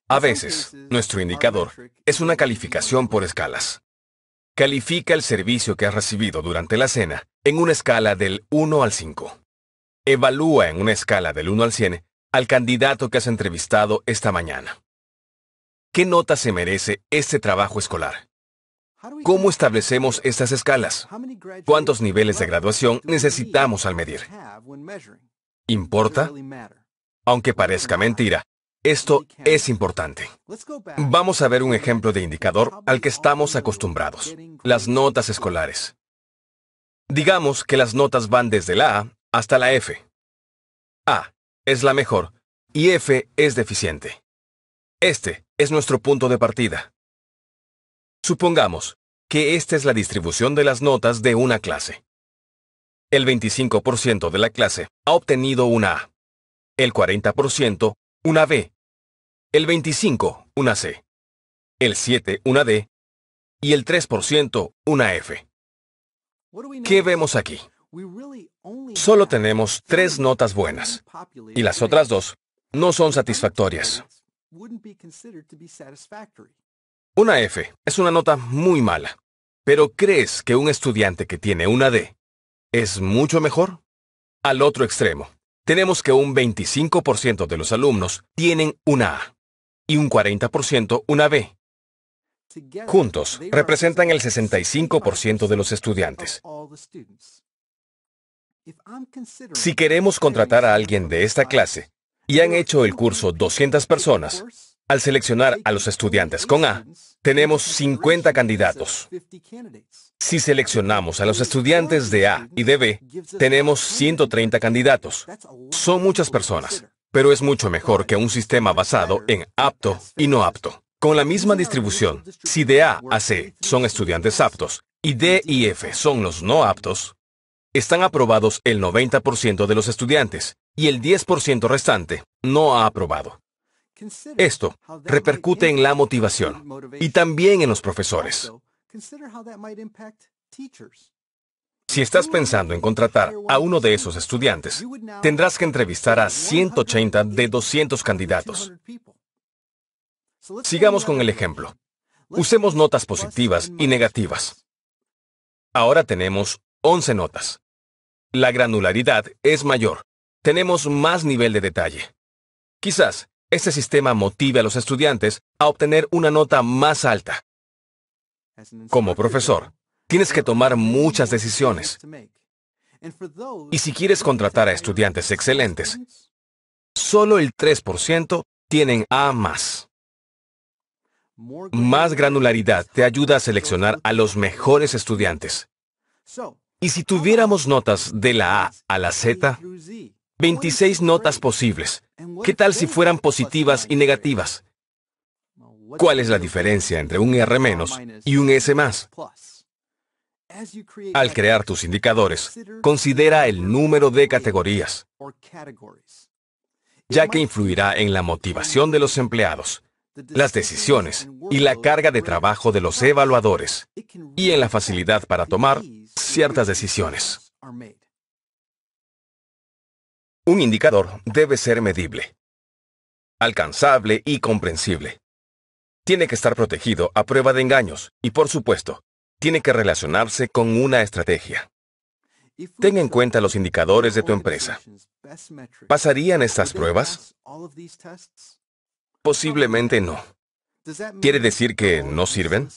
Speaker 1: A veces, nuestro indicador es una calificación por escalas. Califica el servicio que has recibido durante la cena en una escala del 1 al 5. Evalúa en una escala del 1 al 100 al candidato que has entrevistado esta mañana. ¿Qué nota se merece este trabajo escolar? ¿Cómo establecemos estas escalas? ¿Cuántos niveles de graduación necesitamos al medir? ¿Importa? Aunque parezca mentira, esto es importante. Vamos a ver un ejemplo de indicador al que estamos acostumbrados, las notas escolares. Digamos que las notas van desde la A hasta la F. A es la mejor y F es deficiente. Este es nuestro punto de partida. Supongamos que esta es la distribución de las notas de una clase. El 25% de la clase ha obtenido una A, el 40% una B, el 25% una C, el 7% una D y el 3% una F. ¿Qué vemos aquí? Solo tenemos tres notas buenas y las otras dos no son satisfactorias. Una F es una nota muy mala, pero ¿crees que un estudiante que tiene una D es mucho mejor? Al otro extremo, tenemos que un 25% de los alumnos tienen una A y un 40% una B. Juntos, representan el 65% de los estudiantes. Si queremos contratar a alguien de esta clase y han hecho el curso 200 personas, al seleccionar a los estudiantes con A, tenemos 50 candidatos. Si seleccionamos a los estudiantes de A y de B, tenemos 130 candidatos. Son muchas personas, pero es mucho mejor que un sistema basado en apto y no apto. Con la misma distribución, si de A a C son estudiantes aptos y D y F son los no aptos, están aprobados el 90% de los estudiantes y el 10% restante no ha aprobado. Esto repercute en la motivación y también en los profesores. Si estás pensando en contratar a uno de esos estudiantes, tendrás que entrevistar a 180 de 200 candidatos. Sigamos con el ejemplo. Usemos notas positivas y negativas. Ahora tenemos 11 notas. La granularidad es mayor. Tenemos más nivel de detalle. Quizás este sistema motive a los estudiantes a obtener una nota más alta. Como profesor, tienes que tomar muchas decisiones. Y si quieres contratar a estudiantes excelentes, solo el 3% tienen A más. Más granularidad te ayuda a seleccionar a los mejores estudiantes. Y si tuviéramos notas de la A a la Z, 26 notas posibles. ¿Qué tal si fueran positivas y negativas? ¿Cuál es la diferencia entre un R- y un S Al crear tus indicadores, considera el número de categorías, ya que influirá en la motivación de los empleados, las decisiones y la carga de trabajo de los evaluadores, y en la facilidad para tomar ciertas decisiones. Un indicador debe ser medible, alcanzable y comprensible. Tiene que estar protegido a prueba de engaños y, por supuesto, tiene que relacionarse con una estrategia. Ten en cuenta los indicadores de tu empresa. ¿Pasarían estas pruebas? Posiblemente no. ¿Quiere decir que no sirven?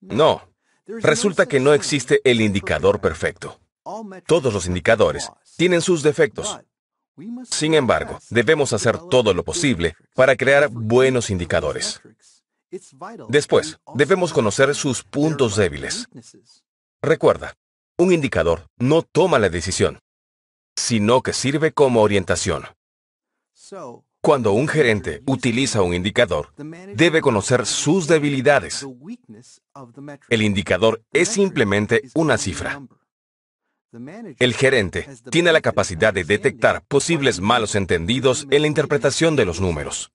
Speaker 1: No. Resulta que no existe el indicador perfecto. Todos los indicadores tienen sus defectos. Sin embargo, debemos hacer todo lo posible para crear buenos indicadores. Después, debemos conocer sus puntos débiles. Recuerda, un indicador no toma la decisión, sino que sirve como orientación. Cuando un gerente utiliza un indicador, debe conocer sus debilidades. El indicador es simplemente una cifra. El gerente tiene la capacidad de detectar posibles malos entendidos en la interpretación de los números.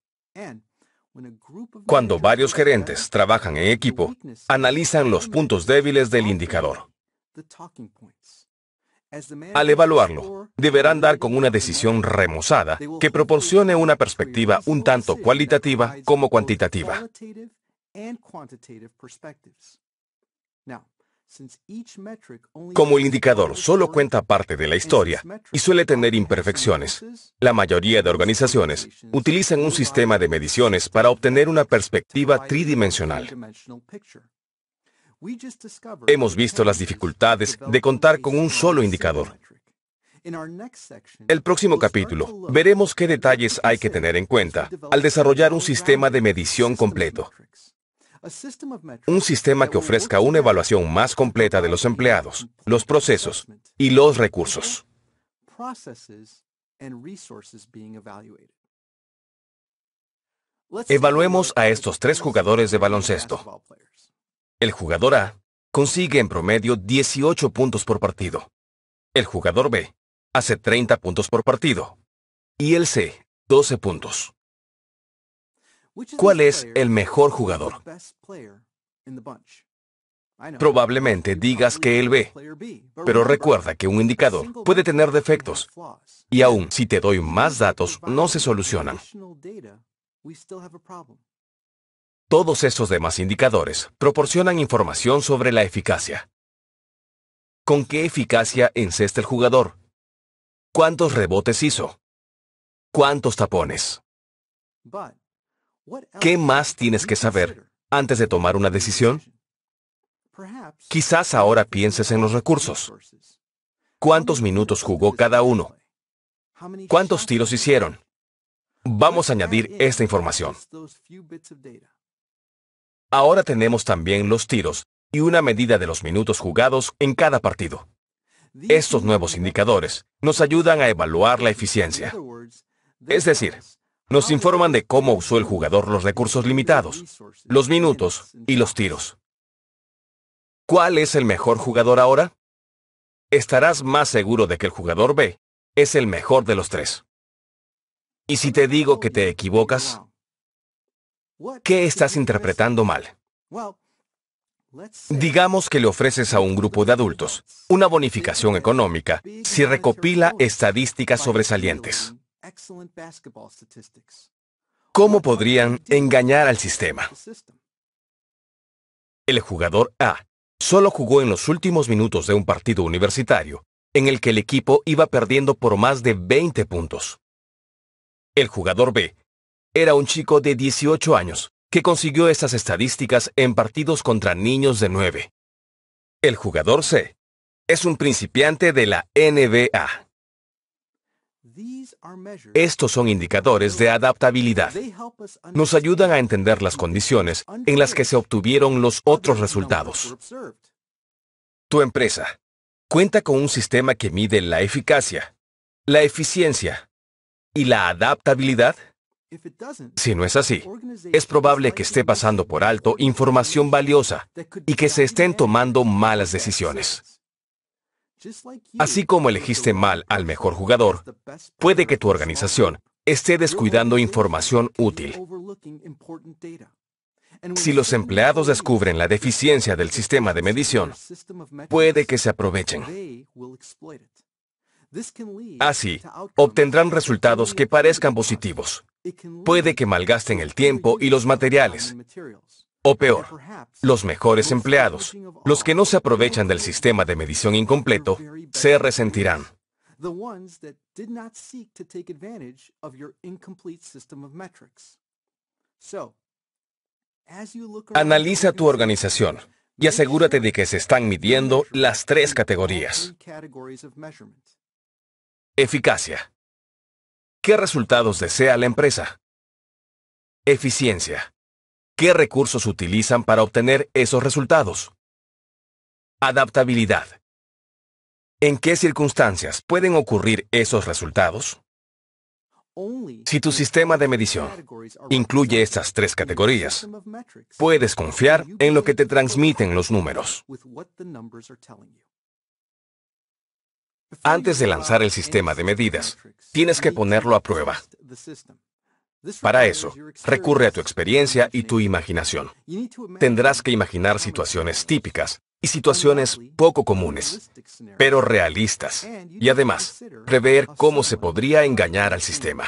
Speaker 1: Cuando varios gerentes trabajan en equipo, analizan los puntos débiles del indicador. Al evaluarlo, deberán dar con una decisión remozada que proporcione una perspectiva un tanto cualitativa como cuantitativa.
Speaker 2: Como el indicador
Speaker 1: solo cuenta parte de la historia y suele tener imperfecciones, la mayoría de organizaciones utilizan un sistema de mediciones para obtener una perspectiva tridimensional. Hemos visto las dificultades de contar con un solo indicador. El próximo capítulo veremos qué detalles hay que tener en cuenta al desarrollar un sistema de medición completo. Un sistema que ofrezca una evaluación más completa de los empleados, los procesos y los recursos. Evaluemos a estos tres jugadores de baloncesto. El jugador A consigue en promedio 18 puntos por partido. El jugador B hace 30 puntos por partido. Y el C, 12 puntos. ¿Cuál es el mejor jugador? Probablemente digas que él ve, pero recuerda que un indicador puede tener defectos y aún si te doy más datos no se solucionan. Todos esos demás indicadores proporcionan información sobre la eficacia. ¿Con qué eficacia encesta el jugador? ¿Cuántos rebotes hizo? ¿Cuántos tapones? ¿Qué más tienes que saber antes de tomar una decisión? Quizás ahora pienses en los recursos. ¿Cuántos minutos jugó cada uno? ¿Cuántos tiros hicieron? Vamos a añadir esta información. Ahora tenemos también los tiros y una medida de los minutos jugados en cada partido. Estos nuevos indicadores nos ayudan a evaluar la eficiencia. Es decir, nos informan de cómo usó el jugador los recursos limitados, los minutos y los tiros. ¿Cuál es el mejor jugador ahora? Estarás más seguro de que el jugador B es el mejor de los tres. ¿Y si te digo que te equivocas? ¿Qué estás interpretando mal? Digamos que le ofreces a un grupo de adultos una bonificación económica si recopila estadísticas sobresalientes. ¿Cómo podrían engañar al sistema? El jugador A solo jugó en los últimos minutos de un partido universitario en el que el equipo iba perdiendo por más de 20 puntos. El jugador B era un chico de 18 años que consiguió estas estadísticas en partidos contra niños de 9. El jugador C es un principiante de la NBA estos son indicadores de adaptabilidad. Nos ayudan a entender las condiciones en las que se obtuvieron los otros resultados. Tu empresa cuenta con un sistema que mide la eficacia, la eficiencia y la adaptabilidad. Si no es así, es probable que esté pasando por alto información valiosa y que se estén tomando malas decisiones. Así como elegiste mal al mejor jugador, puede que tu organización esté descuidando información útil. Si los empleados descubren la deficiencia del sistema de medición, puede que se aprovechen. Así, obtendrán resultados que parezcan positivos. Puede que malgasten el tiempo y los materiales, o peor, los mejores empleados, los que no se aprovechan del sistema de medición incompleto, se resentirán. Analiza tu organización y asegúrate de que se están midiendo las tres categorías. Eficacia. ¿Qué resultados desea la empresa? Eficiencia qué recursos utilizan para obtener esos resultados. Adaptabilidad. ¿En qué circunstancias pueden ocurrir esos resultados? Si tu sistema de medición incluye estas tres categorías, puedes confiar en lo que te transmiten los números. Antes de lanzar el sistema de medidas, tienes que ponerlo a prueba. Para eso, recurre a tu experiencia y tu imaginación. Tendrás que imaginar situaciones típicas y situaciones poco comunes, pero realistas, y además, prever cómo se podría engañar al sistema.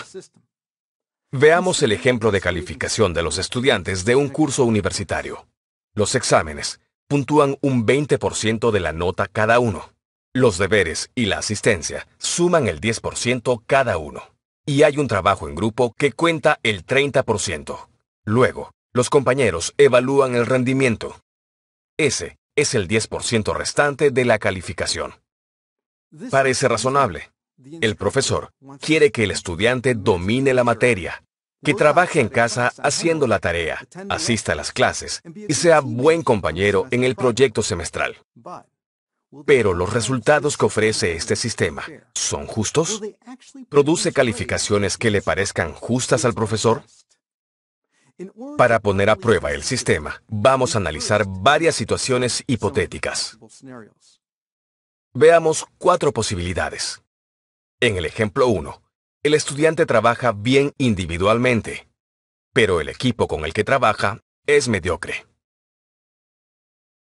Speaker 1: Veamos el ejemplo de calificación de los estudiantes de un curso universitario. Los exámenes puntúan un 20% de la nota cada uno. Los deberes y la asistencia suman el 10% cada uno y hay un trabajo en grupo que cuenta el 30%. Luego, los compañeros evalúan el rendimiento. Ese es el 10% restante de la calificación. Parece razonable. El profesor quiere que el estudiante domine la materia, que trabaje en casa haciendo la tarea, asista a las clases y sea buen compañero en el proyecto semestral. Pero los resultados que ofrece este sistema, ¿son justos? ¿Produce calificaciones que le parezcan justas al profesor? Para poner a prueba el sistema, vamos a analizar varias situaciones hipotéticas. Veamos cuatro posibilidades. En el ejemplo 1, el estudiante trabaja bien individualmente, pero el equipo con el que trabaja es mediocre.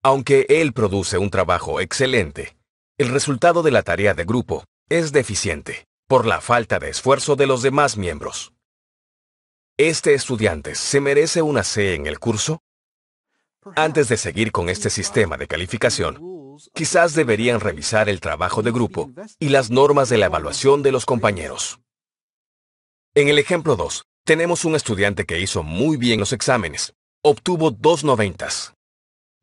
Speaker 1: Aunque él produce un trabajo excelente, el resultado de la tarea de grupo es deficiente por la falta de esfuerzo de los demás miembros. ¿Este estudiante se merece una C en el curso? Antes de seguir con este sistema de calificación, quizás deberían revisar el trabajo de grupo y las normas de la evaluación de los compañeros. En el ejemplo 2, tenemos un estudiante que hizo muy bien los exámenes. Obtuvo dos noventas,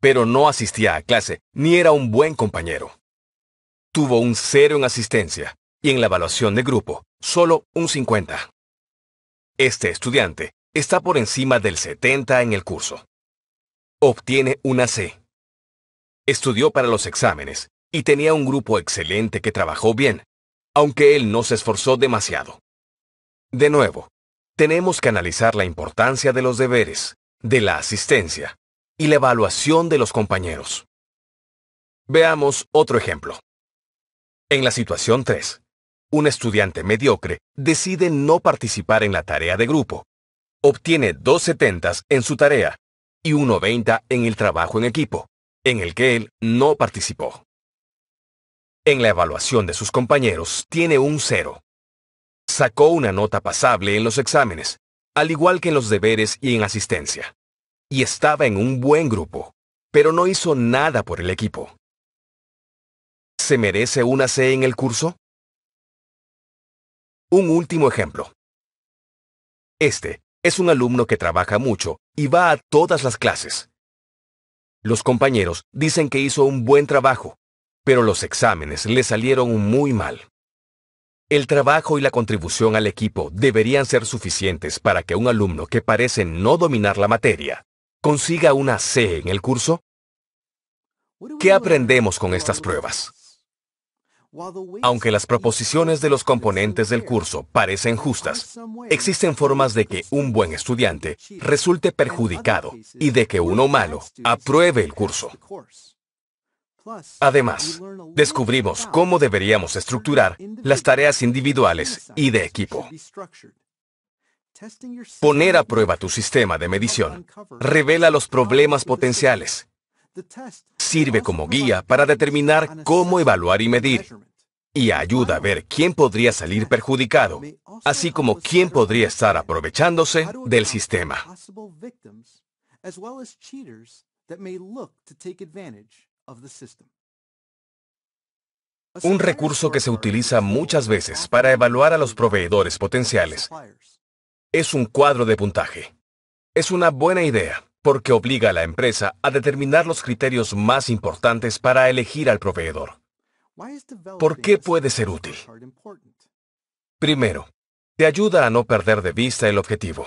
Speaker 1: pero no asistía a clase, ni era un buen compañero. Tuvo un cero en asistencia, y en la evaluación de grupo, solo un 50. Este estudiante está por encima del 70 en el curso. Obtiene una C. Estudió para los exámenes, y tenía un grupo excelente que trabajó bien, aunque él no se esforzó demasiado. De nuevo, tenemos que analizar la importancia de los deberes, de la asistencia, y la evaluación de los compañeros. Veamos otro ejemplo. En la situación 3, un estudiante mediocre decide no participar en la tarea de grupo. Obtiene dos setentas en su tarea y 120 en el trabajo en equipo, en el que él no participó. En la evaluación de sus compañeros tiene un cero. Sacó una nota pasable en los exámenes, al igual que en los deberes y en asistencia y estaba en un buen grupo, pero no hizo nada por el equipo. ¿Se merece una C en el curso? Un último ejemplo. Este es un alumno que trabaja mucho y va a todas las clases. Los compañeros dicen que hizo un buen trabajo, pero los exámenes le salieron muy mal. El trabajo y la contribución al equipo deberían ser suficientes para que un alumno que parece no dominar la materia consiga una C en el curso? ¿Qué aprendemos con estas pruebas? Aunque las proposiciones de los componentes del curso parecen justas, existen formas de que un buen estudiante resulte perjudicado y de que uno malo apruebe el curso. Además, descubrimos cómo deberíamos estructurar las tareas individuales y de equipo. Poner a prueba tu sistema de medición revela los problemas potenciales. Sirve como guía para determinar cómo evaluar y medir. Y ayuda a ver quién podría salir perjudicado, así como quién podría estar aprovechándose del sistema. Un recurso que se utiliza muchas veces para evaluar a los proveedores potenciales es un cuadro de puntaje. Es una buena idea, porque obliga a la empresa a determinar los criterios más importantes para elegir al proveedor. ¿Por qué puede ser útil? Primero, te ayuda a no perder de vista el objetivo.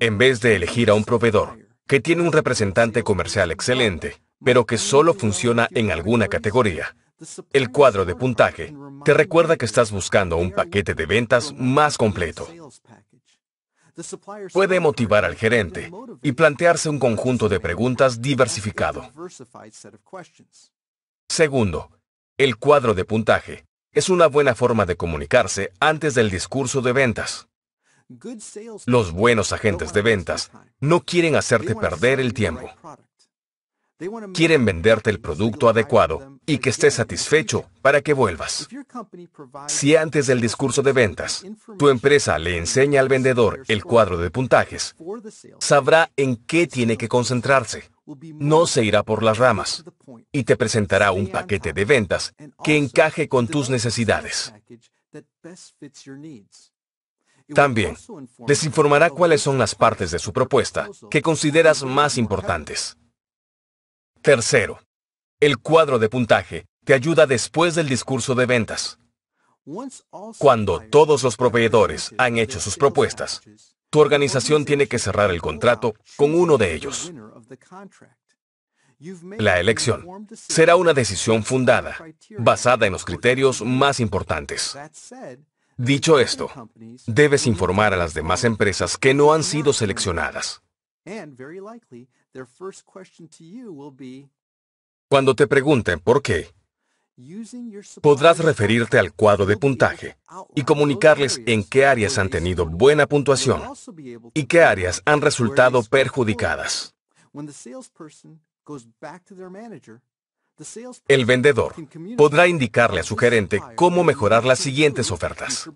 Speaker 2: En vez de elegir
Speaker 1: a un proveedor que tiene un representante comercial excelente, pero que solo funciona en alguna categoría, el cuadro de puntaje te recuerda que estás buscando un paquete de ventas más completo puede motivar al gerente y plantearse un conjunto de preguntas diversificado. Segundo, el cuadro de puntaje es una buena forma de comunicarse antes del discurso de ventas. Los buenos agentes de ventas no quieren hacerte perder el tiempo. Quieren venderte el producto adecuado y que estés satisfecho para que vuelvas. Si antes del discurso de ventas tu empresa le enseña al vendedor el cuadro de puntajes, sabrá en qué tiene que concentrarse. No se irá por las ramas y te presentará un paquete de ventas que encaje con tus necesidades.
Speaker 2: También les
Speaker 1: informará cuáles son las partes de su propuesta que consideras más importantes Tercero, el cuadro de puntaje te ayuda después del discurso de ventas. Cuando todos los proveedores han hecho sus propuestas, tu organización tiene que cerrar el contrato con uno de ellos. La elección será una decisión fundada, basada en los criterios más importantes. Dicho esto, debes informar a las demás empresas que no han sido seleccionadas. Cuando te pregunten por qué,
Speaker 2: podrás referirte
Speaker 1: al cuadro de puntaje y comunicarles en qué áreas han tenido buena puntuación y qué áreas han resultado perjudicadas. El vendedor podrá indicarle a su gerente cómo mejorar las siguientes ofertas.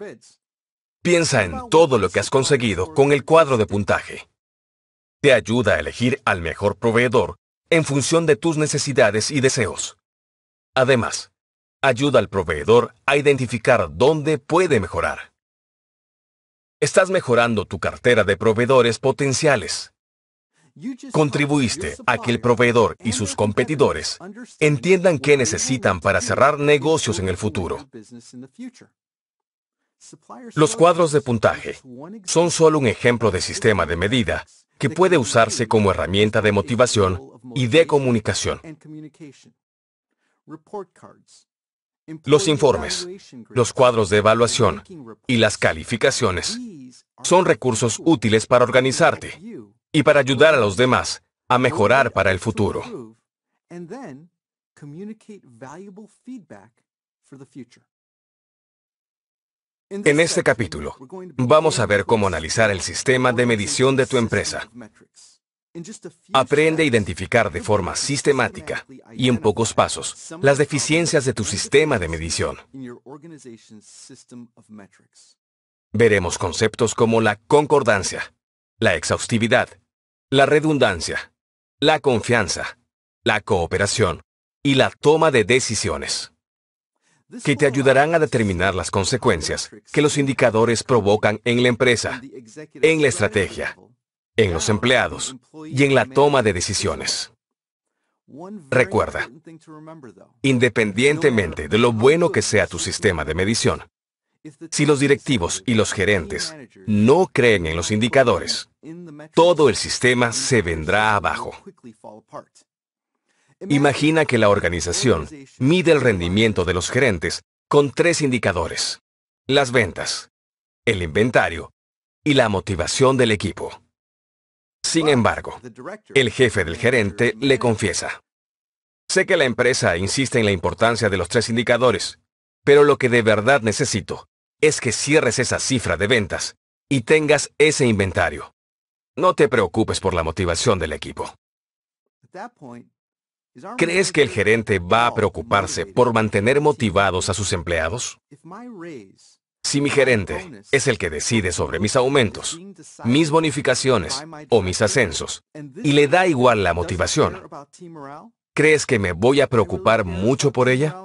Speaker 1: Piensa en todo lo que has conseguido con el cuadro de puntaje te ayuda a elegir al mejor proveedor en función de tus necesidades y deseos. Además, ayuda al proveedor a identificar dónde puede mejorar. Estás mejorando tu cartera de proveedores potenciales. Contribuiste a que el proveedor y sus competidores entiendan qué necesitan para cerrar negocios en el futuro. Los cuadros de puntaje son solo un ejemplo de sistema de medida que puede usarse como herramienta de motivación y de comunicación. Los informes, los cuadros de evaluación y las calificaciones son recursos útiles para organizarte y para ayudar a los demás a mejorar para el futuro. En este capítulo, vamos a ver cómo analizar el sistema de medición de tu empresa. Aprende a identificar de forma sistemática y en pocos pasos las deficiencias de tu sistema de medición. Veremos conceptos como la concordancia, la exhaustividad, la redundancia, la confianza, la cooperación y la toma de decisiones que te ayudarán a determinar las consecuencias que los indicadores provocan en la empresa, en la estrategia, en los empleados y en la toma de decisiones. Recuerda, independientemente de lo bueno que sea tu sistema de medición, si los directivos y los gerentes no creen en los indicadores, todo el sistema se vendrá abajo. Imagina que la organización mide el rendimiento de los gerentes con tres indicadores. Las ventas, el inventario y la motivación del equipo. Sin embargo, el jefe del gerente le confiesa. Sé que la empresa insiste en la importancia de los tres indicadores, pero lo que de verdad necesito es que cierres esa cifra de ventas y tengas ese inventario. No te preocupes por la motivación del equipo. ¿Crees que el gerente va a preocuparse por mantener motivados a sus empleados? Si mi gerente es el que decide sobre mis aumentos, mis bonificaciones o mis ascensos, y le da igual la motivación, ¿crees que me voy a preocupar mucho por ella?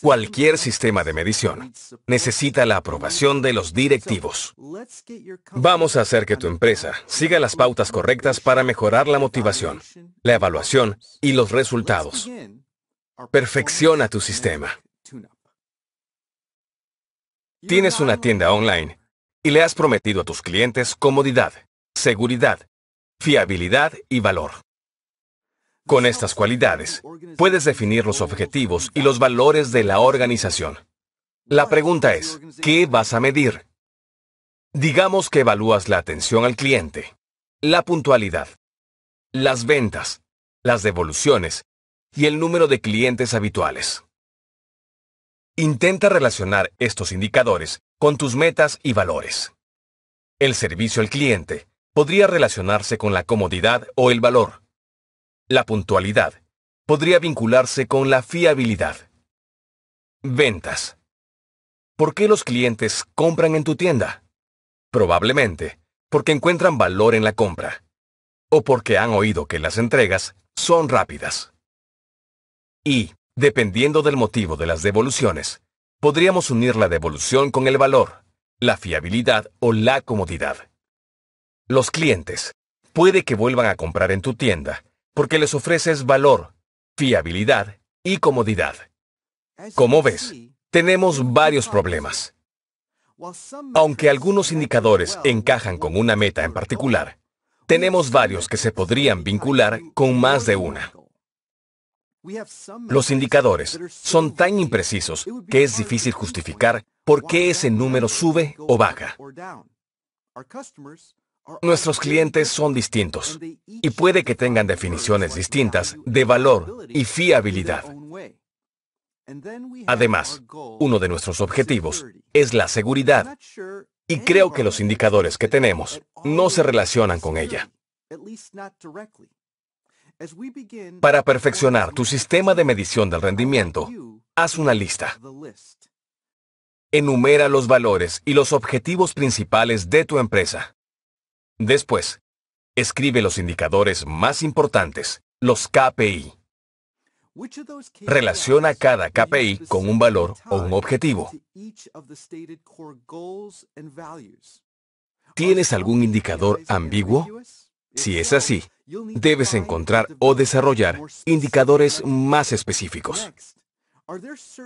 Speaker 1: Cualquier sistema de medición necesita la aprobación de los directivos. Vamos a hacer que tu empresa siga las pautas correctas para mejorar la motivación, la evaluación y los resultados. Perfecciona tu sistema. Tienes una tienda online y le has prometido a tus clientes comodidad, seguridad, fiabilidad y valor. Con estas cualidades, puedes definir los objetivos y los valores de la organización. La pregunta es, ¿qué vas a medir? Digamos que evalúas la atención al cliente, la puntualidad, las ventas, las devoluciones y el número de clientes habituales. Intenta relacionar estos indicadores con tus metas y valores. El servicio al cliente podría relacionarse con la comodidad o el valor. La puntualidad podría vincularse con la fiabilidad. Ventas. ¿Por qué los clientes compran en tu tienda? Probablemente porque encuentran valor en la compra o porque han oído que las entregas son rápidas. Y, dependiendo del motivo de las devoluciones, podríamos unir la devolución con el valor, la fiabilidad o la comodidad. Los clientes puede que vuelvan a comprar en tu tienda porque les ofreces valor, fiabilidad y comodidad. Como ves, tenemos varios problemas. Aunque algunos indicadores encajan con una meta en particular, tenemos varios que se podrían vincular con más de una. Los indicadores son tan imprecisos que es difícil justificar por qué ese número sube o baja. Nuestros clientes son distintos y puede que tengan definiciones distintas de valor y fiabilidad. Además, uno de nuestros objetivos es la seguridad y creo que los indicadores que tenemos no se relacionan con ella. Para perfeccionar tu sistema de medición del rendimiento, haz una lista. Enumera los valores y los objetivos principales de tu empresa. Después, escribe los indicadores más importantes, los KPI.
Speaker 2: Relaciona
Speaker 1: cada KPI con un valor o un objetivo. ¿Tienes algún indicador ambiguo? Si es así, debes encontrar o desarrollar indicadores más específicos.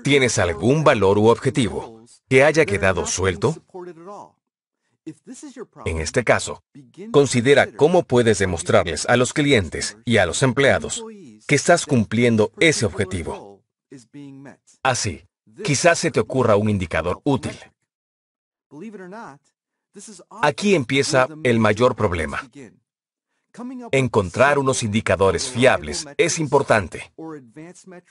Speaker 1: ¿Tienes algún valor u objetivo que haya quedado suelto? En este caso, considera cómo puedes demostrarles a los clientes y a los empleados que estás cumpliendo ese objetivo. Así, quizás se te ocurra un indicador útil. Aquí empieza el mayor problema. Encontrar unos indicadores fiables es importante,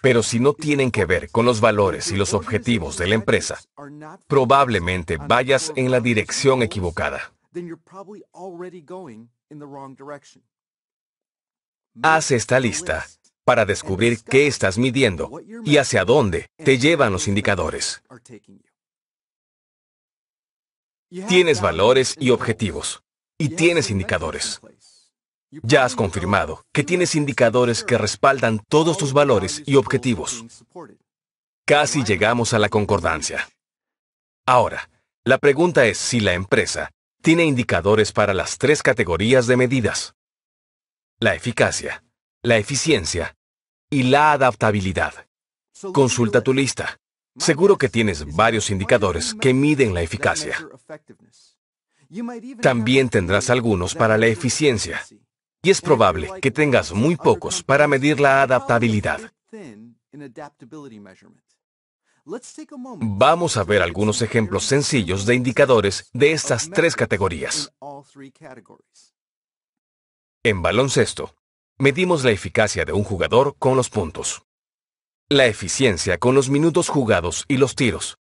Speaker 1: pero si no tienen que ver con los valores y los objetivos de la empresa, probablemente vayas en la dirección equivocada. Haz esta lista para descubrir qué estás midiendo y hacia dónde te llevan los indicadores. Tienes valores y objetivos, y tienes indicadores. Ya has confirmado que tienes indicadores que respaldan todos tus valores y objetivos. Casi llegamos a la concordancia. Ahora, la pregunta es si la empresa tiene indicadores para las tres categorías de medidas. La eficacia, la eficiencia y la adaptabilidad. Consulta tu lista. Seguro que tienes varios indicadores que miden la eficacia. También tendrás algunos para la eficiencia y es probable que tengas muy pocos para medir la adaptabilidad. Vamos a ver algunos ejemplos sencillos de indicadores de estas tres categorías. En baloncesto, medimos la eficacia de un jugador con los puntos, la eficiencia con los minutos jugados y los tiros,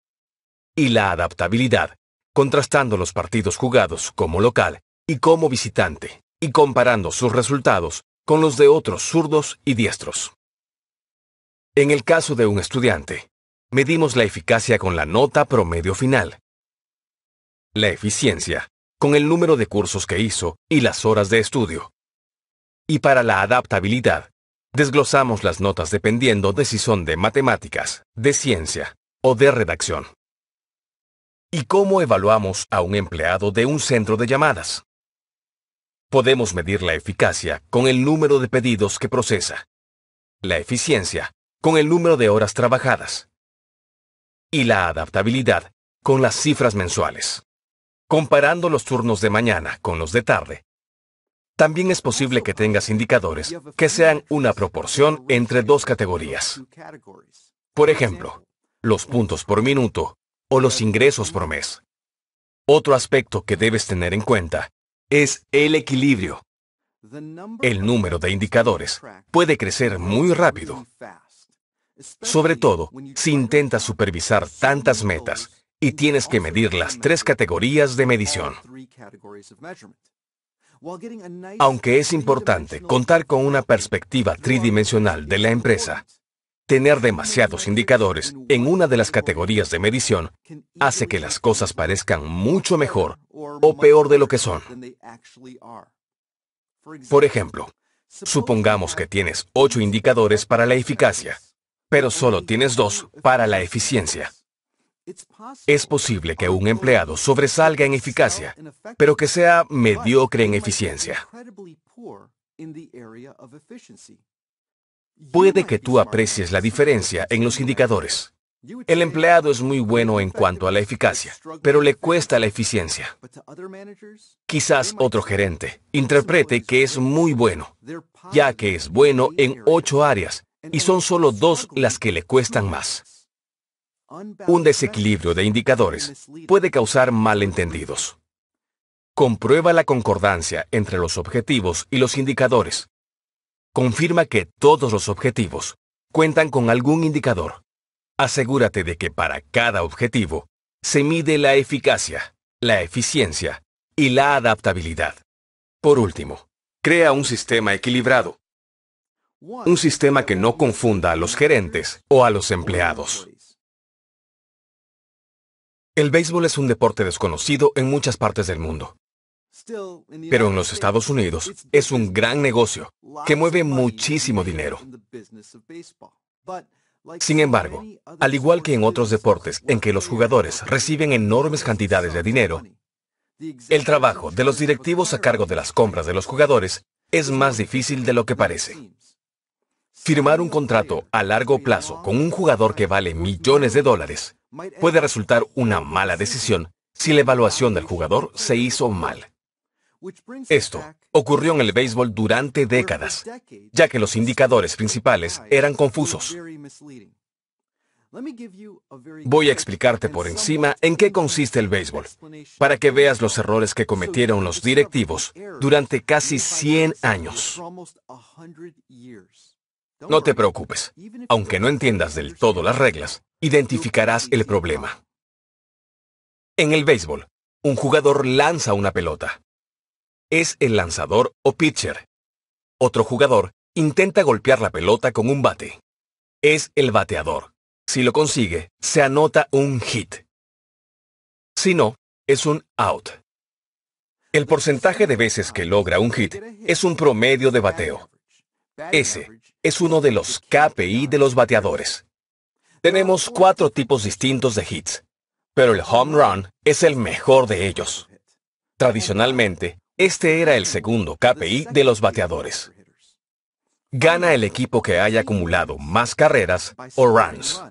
Speaker 1: y la adaptabilidad, contrastando los partidos jugados como local y como visitante y comparando sus resultados con los de otros zurdos y diestros. En el caso de un estudiante, medimos la eficacia con la nota promedio final, la eficiencia con el número de cursos que hizo y las horas de estudio. Y para la adaptabilidad, desglosamos las notas dependiendo de si son de matemáticas, de ciencia o de redacción. ¿Y cómo evaluamos a un empleado de un centro de llamadas? podemos medir la eficacia con el número de pedidos que procesa, la eficiencia con el número de horas trabajadas y la adaptabilidad con las cifras mensuales. Comparando los turnos de mañana con los de tarde, también es posible que tengas indicadores que sean una proporción entre dos categorías. Por ejemplo, los puntos por minuto o los ingresos por mes. Otro aspecto que debes tener en cuenta es el equilibrio. El número de indicadores puede crecer muy rápido, sobre todo si intentas supervisar tantas metas y tienes que medir las tres categorías de medición. Aunque es importante contar con una perspectiva tridimensional de la empresa, Tener demasiados indicadores en una de las categorías de medición hace que las cosas parezcan mucho mejor o peor de lo que son. Por ejemplo, supongamos que tienes ocho indicadores para la eficacia, pero solo tienes dos para la eficiencia. Es posible que un empleado sobresalga en eficacia, pero que sea mediocre en eficiencia. Puede que tú aprecies la diferencia en los indicadores. El empleado es muy bueno en cuanto a la eficacia, pero le cuesta la eficiencia. Quizás otro gerente interprete que es muy bueno, ya que es bueno en ocho áreas y son solo dos las que le cuestan más. Un desequilibrio de indicadores puede causar malentendidos. Comprueba la concordancia entre los objetivos y los indicadores confirma que todos los objetivos cuentan con algún indicador. Asegúrate de que para cada objetivo se mide la eficacia, la eficiencia y la adaptabilidad. Por último, crea un sistema equilibrado. Un sistema que no confunda a los gerentes o a los empleados. El béisbol es un deporte desconocido en muchas partes del mundo. Pero en los Estados Unidos es un gran negocio que mueve muchísimo dinero. Sin embargo, al igual que en otros deportes en que los jugadores reciben enormes cantidades de dinero, el trabajo de los directivos a cargo de las compras de los jugadores es más difícil de lo que parece. Firmar un contrato a largo plazo con un jugador que vale millones de dólares puede resultar una mala decisión si la evaluación del jugador se hizo mal. Esto ocurrió en el béisbol durante décadas, ya que los indicadores principales eran confusos. Voy a explicarte por encima en qué consiste el béisbol, para que veas los errores que cometieron los directivos durante casi 100 años. No te preocupes, aunque no entiendas del todo las reglas, identificarás el problema. En el béisbol, un jugador lanza una pelota es el lanzador o pitcher. Otro jugador intenta golpear la pelota con un bate. Es el bateador. Si lo consigue, se anota un hit. Si no, es un out. El porcentaje de veces que logra un hit es un promedio de bateo. Ese es uno de los KPI de los bateadores. Tenemos cuatro tipos distintos de hits, pero el home run es el mejor de ellos. Tradicionalmente, este era el segundo KPI de los bateadores. Gana el equipo que haya acumulado más carreras o runs.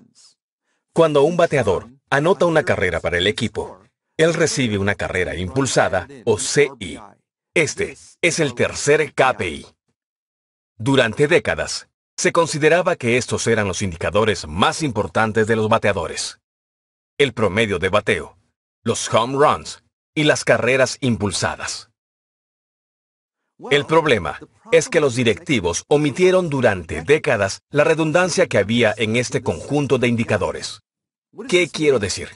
Speaker 1: Cuando un bateador anota una carrera para el equipo, él recibe una carrera impulsada o CI. Este es el tercer KPI. Durante décadas, se consideraba que estos eran los indicadores más importantes de los bateadores. El promedio de bateo, los home runs y las carreras impulsadas. El problema es que los directivos omitieron durante décadas la redundancia que había en este conjunto de indicadores. ¿Qué quiero decir?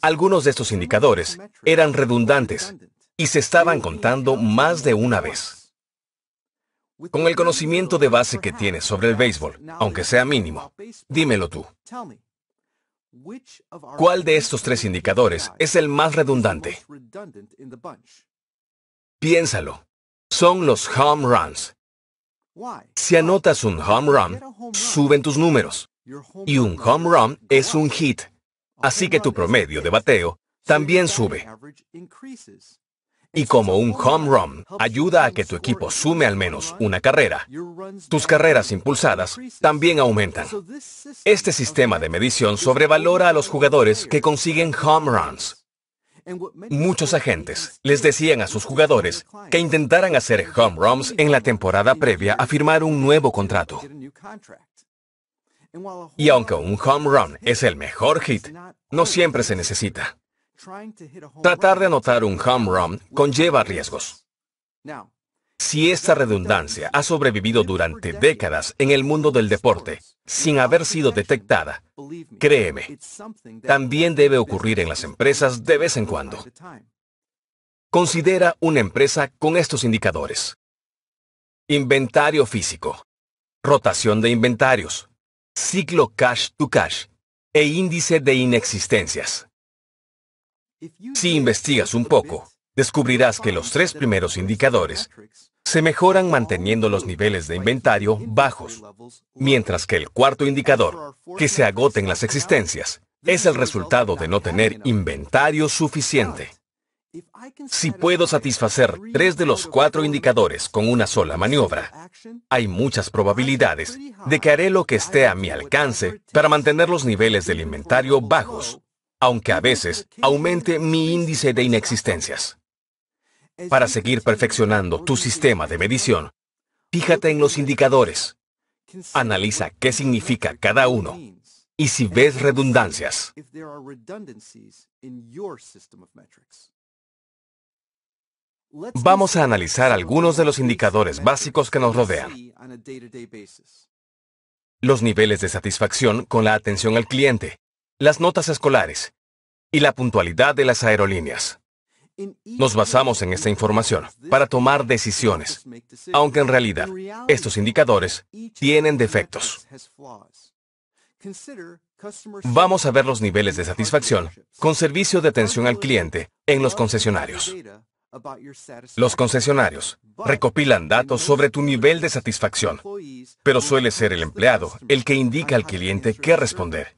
Speaker 1: Algunos de estos indicadores eran redundantes y se estaban contando más de una vez. Con el conocimiento de base que tienes sobre el béisbol, aunque sea mínimo, dímelo tú. ¿Cuál de estos tres indicadores es el más redundante? Piénsalo son los home runs. Si anotas un home run, suben tus números. Y un home run es un hit. Así que tu promedio de bateo también sube. Y como un home run ayuda a que tu equipo sume al menos una carrera, tus carreras impulsadas también aumentan. Este sistema de medición sobrevalora a los jugadores que consiguen home runs. Muchos agentes les decían a sus jugadores que intentaran hacer home runs en la temporada previa a firmar un nuevo contrato. Y aunque un home run es el mejor hit, no siempre se necesita. Tratar de anotar un home run conlleva riesgos. Si esta redundancia ha sobrevivido durante décadas en el mundo del deporte sin haber sido detectada, créeme, también debe ocurrir en las empresas de vez en cuando. Considera una empresa con estos indicadores. Inventario físico, rotación de inventarios, ciclo cash to cash e índice de inexistencias. Si investigas un poco, descubrirás que los tres primeros indicadores se mejoran manteniendo los niveles de inventario bajos, mientras que el cuarto indicador, que se agoten las existencias, es el resultado de no tener inventario suficiente. Si puedo satisfacer tres de los cuatro indicadores con una sola maniobra, hay muchas probabilidades de que haré lo que esté a mi alcance para mantener los niveles del inventario bajos, aunque a veces aumente mi índice de inexistencias. Para seguir perfeccionando tu sistema de medición, fíjate en los indicadores. Analiza qué significa cada uno y si ves redundancias. Vamos a analizar algunos de los indicadores básicos que nos rodean. Los niveles de satisfacción con la atención al cliente, las notas escolares y la puntualidad de las aerolíneas. Nos basamos en esta información para tomar decisiones, aunque en realidad estos indicadores tienen defectos. Vamos a ver los niveles de satisfacción con servicio de atención al cliente en los concesionarios. Los concesionarios recopilan datos sobre tu nivel de satisfacción, pero suele ser el empleado el que indica al cliente qué responder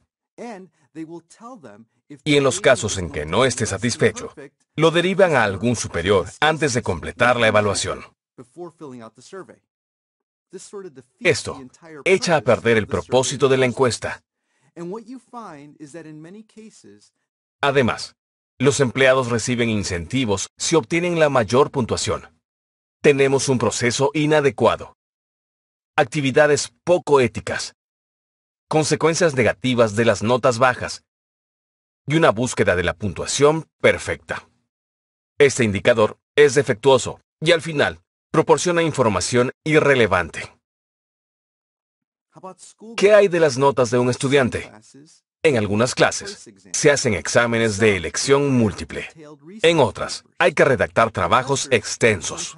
Speaker 1: y en los casos en que no esté satisfecho, lo derivan a algún superior antes de completar la evaluación.
Speaker 2: Esto echa a
Speaker 1: perder el propósito de la encuesta. Además, los empleados reciben incentivos si obtienen la mayor puntuación. Tenemos un proceso inadecuado. Actividades poco éticas. Consecuencias negativas de las notas bajas y una búsqueda de la puntuación perfecta. Este indicador es defectuoso y al final proporciona información irrelevante. ¿Qué hay de las notas de un estudiante? En algunas clases se hacen exámenes de elección múltiple. En otras hay que redactar trabajos extensos.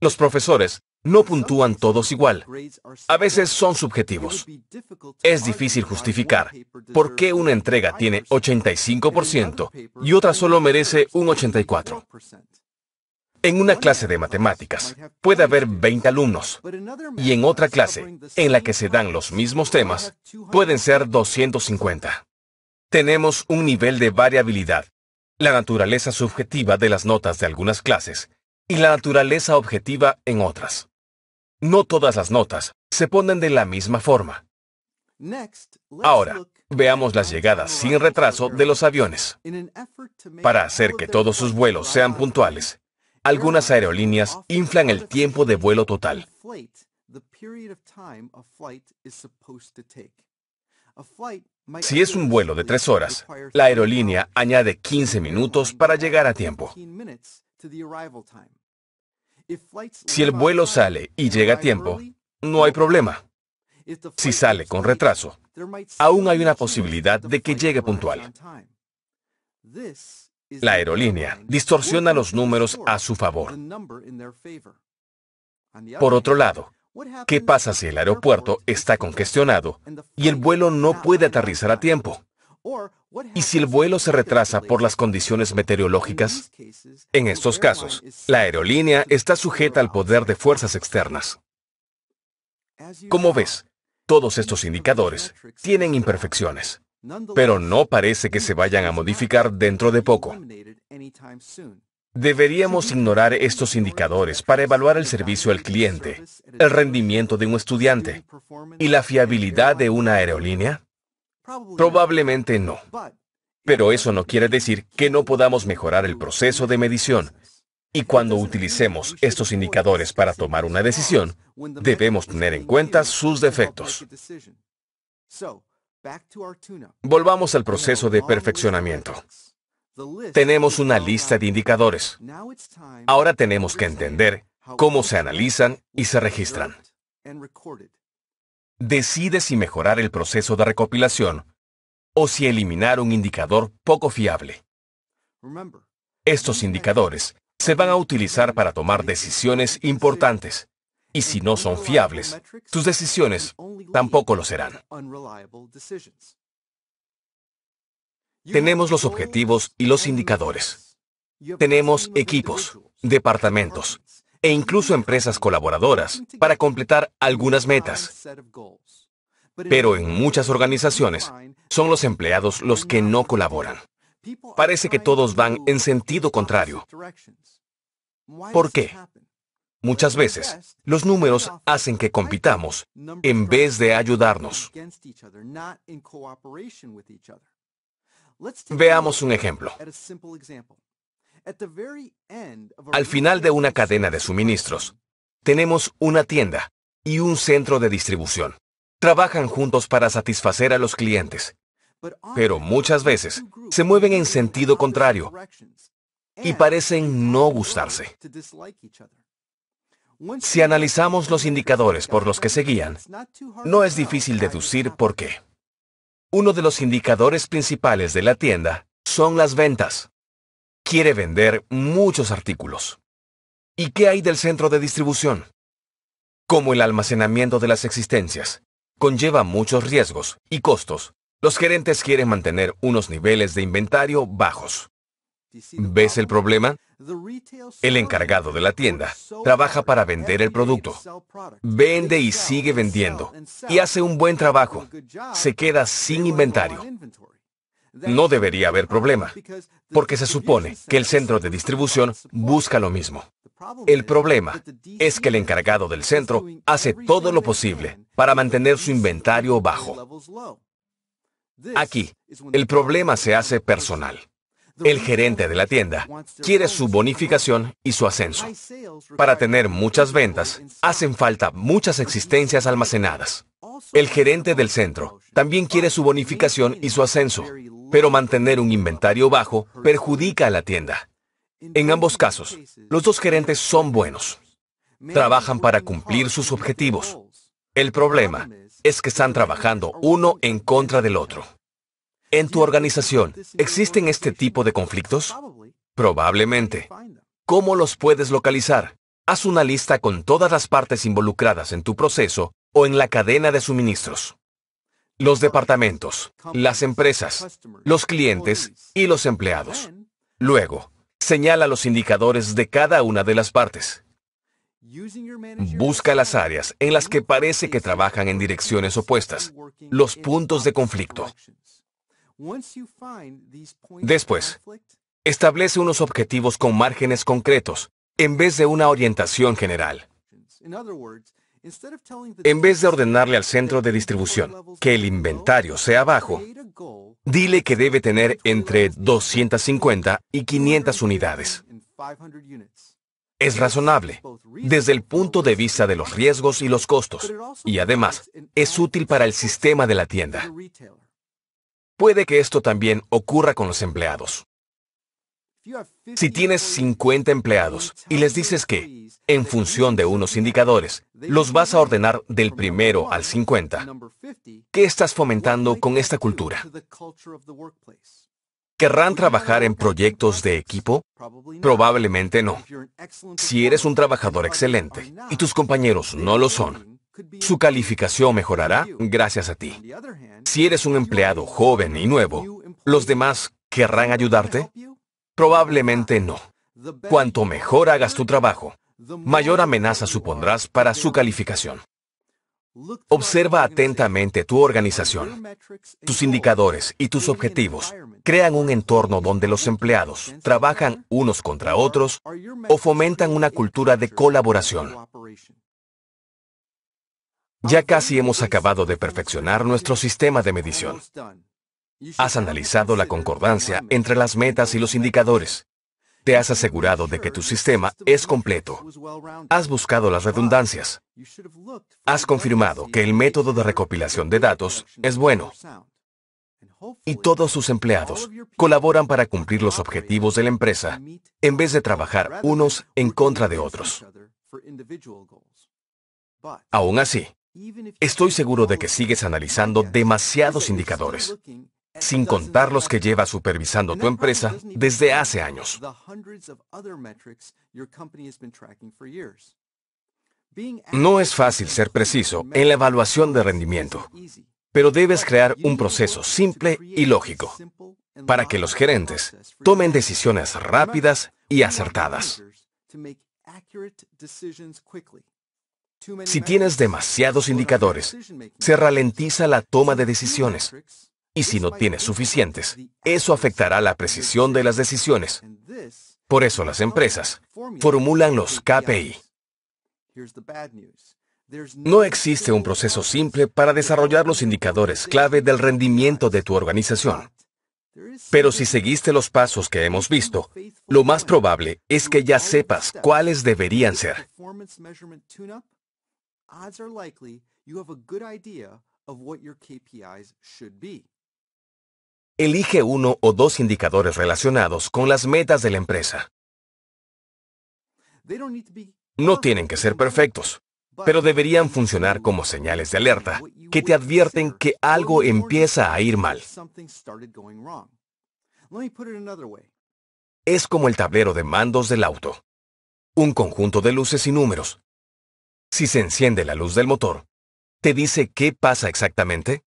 Speaker 1: Los profesores no puntúan todos igual. A veces son subjetivos. Es difícil justificar por qué una entrega tiene 85% y otra solo merece un 84%. En una clase de matemáticas puede haber 20 alumnos y en otra clase, en la que se dan los mismos temas, pueden ser 250. Tenemos un nivel de variabilidad. La naturaleza subjetiva de las notas de algunas clases y la naturaleza objetiva en otras. No todas las notas se ponen de la misma forma. Ahora, veamos las llegadas sin retraso de los aviones. Para hacer que todos sus vuelos sean puntuales, algunas aerolíneas inflan el tiempo de vuelo total.
Speaker 2: Si es un vuelo de tres horas, la
Speaker 1: aerolínea añade 15 minutos para llegar a tiempo. Si el vuelo sale y llega a tiempo, no hay problema. Si sale con retraso, aún hay una posibilidad de que llegue puntual. La aerolínea distorsiona los números a su favor. Por otro lado, ¿qué pasa si el aeropuerto está congestionado y el vuelo no puede aterrizar a tiempo? Y si el vuelo se retrasa por las condiciones meteorológicas, en estos casos, la aerolínea está sujeta al poder de fuerzas externas. Como ves, todos estos indicadores tienen imperfecciones, pero no parece que se vayan a modificar dentro de poco. Deberíamos ignorar estos indicadores para evaluar el servicio al cliente, el rendimiento de un estudiante y la fiabilidad de una aerolínea. Probablemente no. Pero eso no quiere decir que no podamos mejorar el proceso de medición. Y cuando utilicemos estos indicadores para tomar una decisión, debemos tener en cuenta sus defectos. Volvamos al proceso de perfeccionamiento. Tenemos una lista de indicadores. Ahora tenemos que entender cómo se analizan y se registran decide si mejorar el proceso de recopilación o si eliminar un indicador poco fiable. Estos indicadores se van a utilizar para tomar decisiones importantes y si no son fiables, tus decisiones tampoco lo serán. Tenemos los objetivos y los indicadores. Tenemos equipos, departamentos, e incluso empresas colaboradoras para completar algunas metas. Pero en muchas organizaciones son los empleados los que no colaboran. Parece que todos van en sentido contrario. ¿Por qué? Muchas veces, los números hacen que compitamos en vez de ayudarnos.
Speaker 2: Veamos un ejemplo.
Speaker 1: Al final de una cadena de suministros, tenemos una tienda y un centro de distribución. Trabajan juntos para satisfacer a los clientes, pero muchas veces se mueven en sentido contrario y parecen no gustarse. Si analizamos los indicadores por los que se guían, no es difícil deducir por qué. Uno de los indicadores principales de la tienda son las ventas quiere vender muchos artículos. ¿Y qué hay del centro de distribución? Como el almacenamiento de las existencias conlleva muchos riesgos y costos, los gerentes quieren mantener unos niveles de inventario bajos. ¿Ves el problema? El encargado de la tienda trabaja para vender el producto. Vende y sigue vendiendo. Y hace un buen trabajo. Se queda sin inventario no debería haber problema, porque se supone que el centro de distribución busca lo mismo. El problema es que el encargado del centro hace todo lo posible para mantener su inventario
Speaker 2: bajo.
Speaker 1: Aquí, el problema se hace personal. El gerente de la tienda quiere su bonificación y su ascenso. Para tener muchas ventas, hacen falta muchas existencias almacenadas. El gerente del centro también quiere su bonificación y su ascenso pero mantener un inventario bajo perjudica a la tienda. En ambos casos, los dos gerentes son buenos. Trabajan para cumplir sus objetivos. El problema es que están trabajando uno en contra del otro. ¿En tu organización existen este tipo de conflictos? Probablemente. ¿Cómo los puedes localizar? Haz una lista con todas las partes involucradas en tu proceso o en la cadena de suministros los departamentos, las empresas, los clientes y los empleados. Luego, señala los indicadores de cada una de las partes. Busca las áreas en las que parece que trabajan en direcciones opuestas, los puntos de conflicto. Después, establece unos objetivos con márgenes concretos en vez de una orientación general. En vez de ordenarle al centro de distribución que el inventario sea bajo, dile que debe tener entre 250 y 500 unidades. Es razonable desde el punto de vista de los riesgos y los costos, y además es útil para el sistema de la tienda. Puede que esto también ocurra con los empleados. Si tienes 50 empleados y les dices que, en función de unos indicadores, los vas a ordenar del primero al 50, ¿qué estás fomentando con esta cultura? ¿Querrán trabajar en proyectos de equipo? Probablemente no. Si eres un trabajador excelente y tus compañeros no lo son, su calificación mejorará gracias a ti. Si eres un empleado joven y nuevo, ¿los demás querrán ayudarte? Probablemente no. Cuanto mejor hagas tu trabajo, mayor amenaza supondrás para su calificación. Observa atentamente tu organización. Tus indicadores y tus objetivos crean un entorno donde los empleados trabajan unos contra otros o fomentan una cultura de colaboración. Ya casi hemos acabado de perfeccionar nuestro sistema de medición. Has analizado la concordancia entre las metas y los indicadores. Te has asegurado de que tu sistema es completo. Has buscado las redundancias. Has confirmado que el método de recopilación de datos es bueno. Y todos sus empleados colaboran para cumplir los objetivos de la empresa en vez de trabajar unos en contra de otros. Aún así, estoy seguro de que sigues analizando demasiados indicadores sin contar los que lleva supervisando tu empresa desde hace años. No es fácil ser preciso en la evaluación de rendimiento, pero debes crear un proceso simple y lógico para que los gerentes tomen decisiones rápidas y acertadas. Si tienes demasiados indicadores, se ralentiza la toma de decisiones y si no tienes suficientes, eso afectará la precisión de las decisiones. Por eso las empresas formulan los KPI. No existe un proceso simple para desarrollar los indicadores clave del rendimiento de tu organización. Pero si seguiste los pasos que hemos visto, lo más probable es que ya sepas cuáles deberían ser. Elige uno o dos indicadores relacionados con las metas de la empresa. No tienen que ser perfectos, pero deberían funcionar como señales de alerta que te advierten que algo empieza a ir mal. Es como el tablero de mandos del auto. Un conjunto de luces y números. Si se enciende la luz del motor, ¿te dice qué pasa exactamente?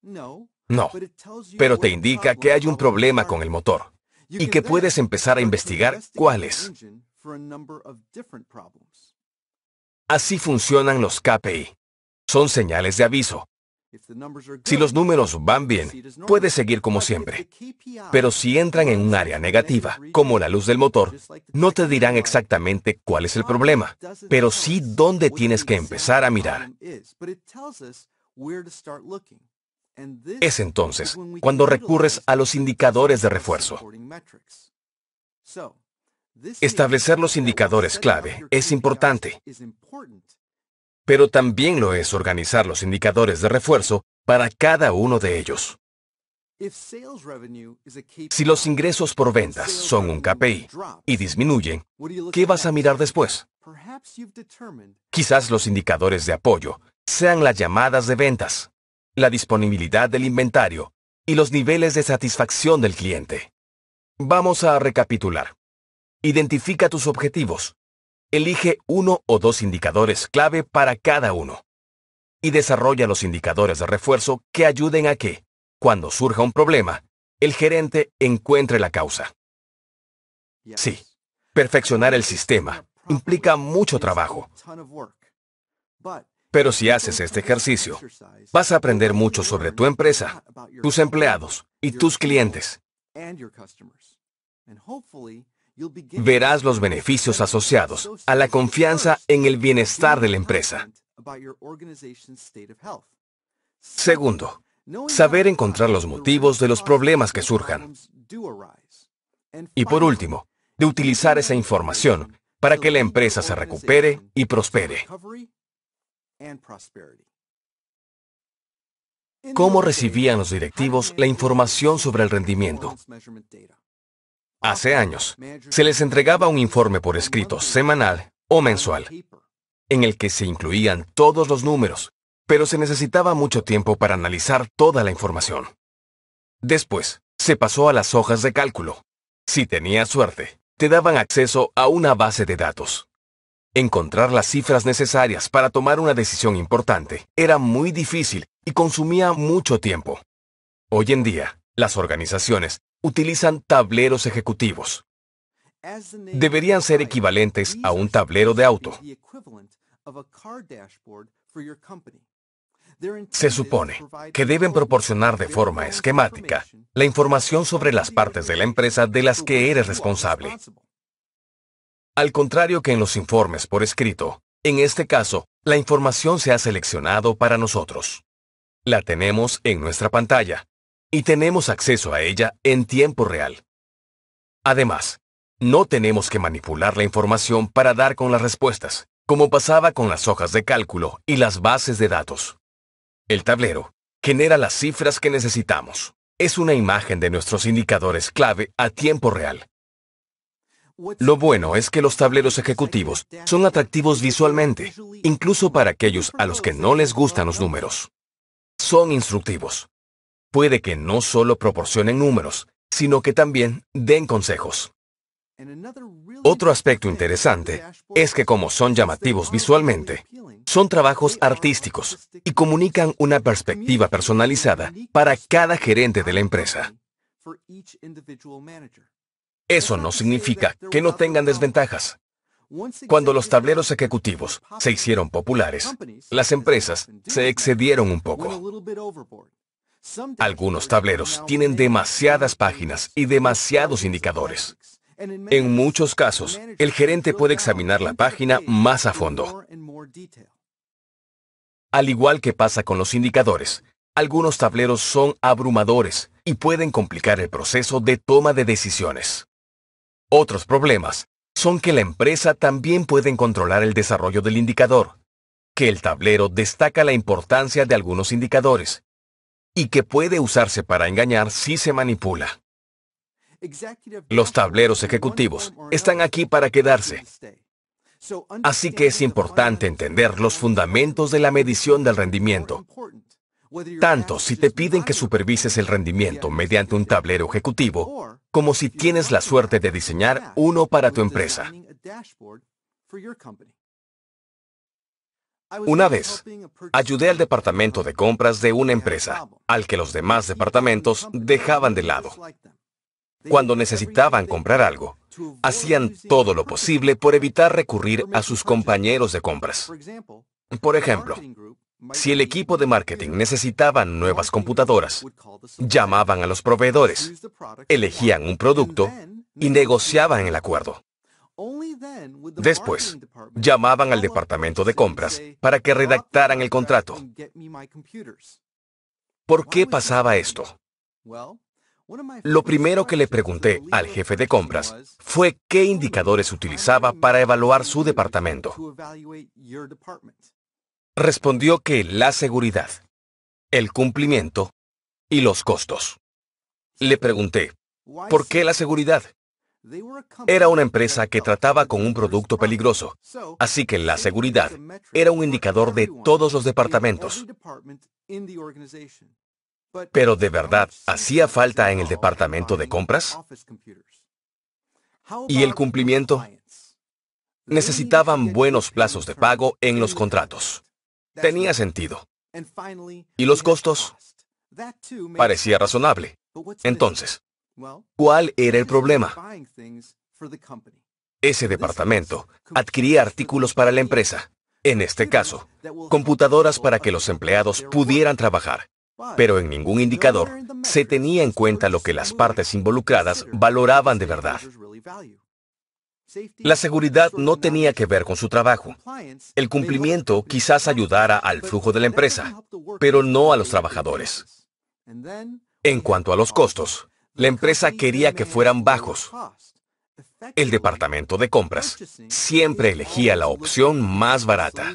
Speaker 2: No. No, pero te indica
Speaker 1: que hay un problema con el motor y que puedes empezar a investigar cuál es. Así funcionan los KPI. Son señales de aviso. Si los números van bien, puedes seguir como siempre. Pero si entran en un área negativa, como la luz del motor, no te dirán exactamente cuál es el problema, pero sí dónde tienes que empezar a mirar. Es entonces cuando recurres a los indicadores de refuerzo. Establecer los indicadores clave es importante, pero también lo es organizar los indicadores de refuerzo para cada uno de ellos. Si los ingresos por ventas son un KPI y disminuyen, ¿qué vas a mirar después? Quizás los indicadores de apoyo sean las llamadas de ventas la disponibilidad del inventario y los niveles de satisfacción del cliente. Vamos a recapitular. Identifica tus objetivos. Elige uno o dos indicadores clave para cada uno. Y desarrolla los indicadores de refuerzo que ayuden a que, cuando surja un problema, el gerente encuentre la causa. Sí, perfeccionar el sistema implica mucho trabajo. Pero si haces este ejercicio, vas a aprender mucho sobre tu empresa, tus empleados y tus clientes. Verás los beneficios asociados a la confianza en el bienestar de la empresa. Segundo, saber encontrar los motivos de los problemas que surjan. Y por último, de utilizar esa información para que la empresa se recupere y prospere cómo recibían los directivos la información sobre el rendimiento. Hace años, se les entregaba un informe por escrito semanal o mensual, en el que se incluían todos los números, pero se necesitaba mucho tiempo para analizar toda la información. Después, se pasó a las hojas de cálculo. Si tenías suerte, te daban acceso a una base de datos. Encontrar las cifras necesarias para tomar una decisión importante era muy difícil y consumía mucho tiempo. Hoy en día, las organizaciones utilizan tableros ejecutivos.
Speaker 2: Deberían
Speaker 1: ser equivalentes a un tablero de auto.
Speaker 2: Se supone que
Speaker 1: deben proporcionar de forma esquemática la información sobre las partes de la empresa de las que eres responsable. Al contrario que en los informes por escrito, en este caso, la información se ha seleccionado para nosotros. La tenemos en nuestra pantalla y tenemos acceso a ella en tiempo real. Además, no tenemos que manipular la información para dar con las respuestas, como pasaba con las hojas de cálculo y las bases de datos. El tablero genera las cifras que necesitamos. Es una imagen de nuestros indicadores clave a tiempo real lo bueno es que los tableros ejecutivos son atractivos visualmente, incluso para aquellos a los que no les gustan los números. Son instructivos. Puede que no solo proporcionen números, sino que también den consejos. Otro aspecto interesante es que como son llamativos visualmente, son trabajos artísticos y comunican una perspectiva personalizada para cada gerente de la empresa. Eso no significa que no tengan desventajas. Cuando los tableros ejecutivos se hicieron populares, las empresas se excedieron un
Speaker 2: poco.
Speaker 1: Algunos tableros tienen demasiadas páginas y demasiados indicadores. En muchos casos, el gerente puede examinar la página más a fondo. Al igual que pasa con los indicadores, algunos tableros son abrumadores y pueden complicar el proceso de toma de decisiones. Otros problemas son que la empresa también puede controlar el desarrollo del indicador, que el tablero destaca la importancia de algunos indicadores y que puede usarse para engañar si se manipula. Los tableros ejecutivos están aquí para quedarse. Así que es importante entender los fundamentos de la medición del rendimiento tanto si te piden que supervises el rendimiento mediante un tablero ejecutivo, como si tienes la suerte de diseñar uno para tu empresa. Una vez, ayudé al departamento de compras de una empresa, al que los demás departamentos dejaban de lado. Cuando necesitaban comprar algo, hacían todo lo posible por evitar recurrir a sus compañeros de compras. Por ejemplo, si el equipo de marketing necesitaba nuevas computadoras, llamaban a los proveedores, elegían un producto y negociaban el acuerdo. Después, llamaban al departamento de compras para que redactaran el contrato. ¿Por qué pasaba esto? Lo primero que le pregunté al jefe de compras fue qué indicadores utilizaba para evaluar su departamento respondió que la seguridad, el cumplimiento y los costos. Le pregunté, ¿por qué la seguridad? Era una empresa que trataba con un producto peligroso, así que la seguridad era un indicador de todos los departamentos. Pero de verdad, ¿hacía falta en el departamento de compras? ¿Y el cumplimiento? Necesitaban buenos plazos de pago en los contratos tenía sentido. Y los costos parecía razonable. Entonces, ¿cuál era el problema? Ese departamento adquiría artículos para la empresa, en este caso, computadoras para que los empleados pudieran trabajar, pero en ningún indicador se tenía en cuenta lo que las partes involucradas valoraban de verdad. La seguridad no tenía que ver con su trabajo. El cumplimiento quizás ayudara al flujo de la empresa, pero no a los trabajadores. En cuanto a los costos, la empresa quería que fueran bajos. El departamento de compras siempre elegía la opción más barata.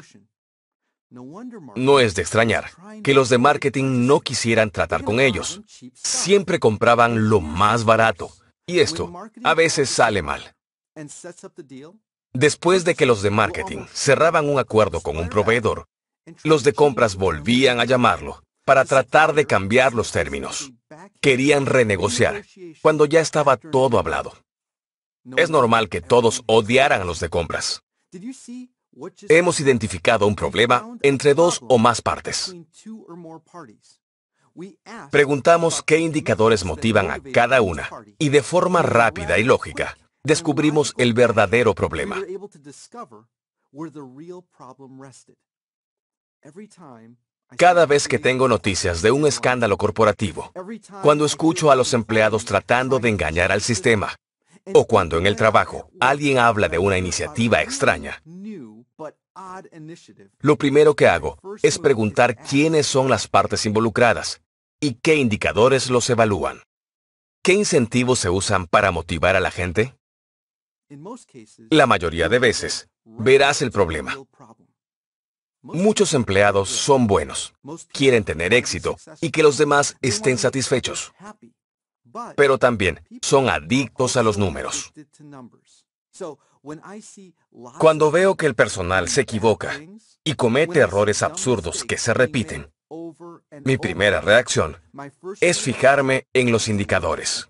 Speaker 1: No es de extrañar que los de marketing no quisieran tratar con ellos. Siempre compraban lo más barato. Y esto a veces sale mal. Después de que los de marketing cerraban un acuerdo con un proveedor, los de compras volvían a llamarlo para tratar de cambiar los términos. Querían renegociar cuando ya estaba todo hablado. Es normal que todos odiaran a los de compras. Hemos identificado un problema entre dos o más partes. Preguntamos qué indicadores motivan a cada una y de forma rápida y lógica descubrimos el verdadero problema. Cada vez que tengo noticias de un escándalo corporativo, cuando escucho a los empleados tratando de engañar al sistema, o cuando en el trabajo alguien habla de una iniciativa extraña, lo primero que hago es preguntar quiénes son las partes involucradas y qué indicadores los evalúan. ¿Qué incentivos se usan para motivar a la gente? La mayoría de veces verás el problema. Muchos empleados son buenos, quieren tener éxito y que los demás estén satisfechos, pero también son adictos a los números. Cuando veo que el personal se equivoca y comete errores absurdos que se repiten, mi primera reacción es fijarme en los indicadores.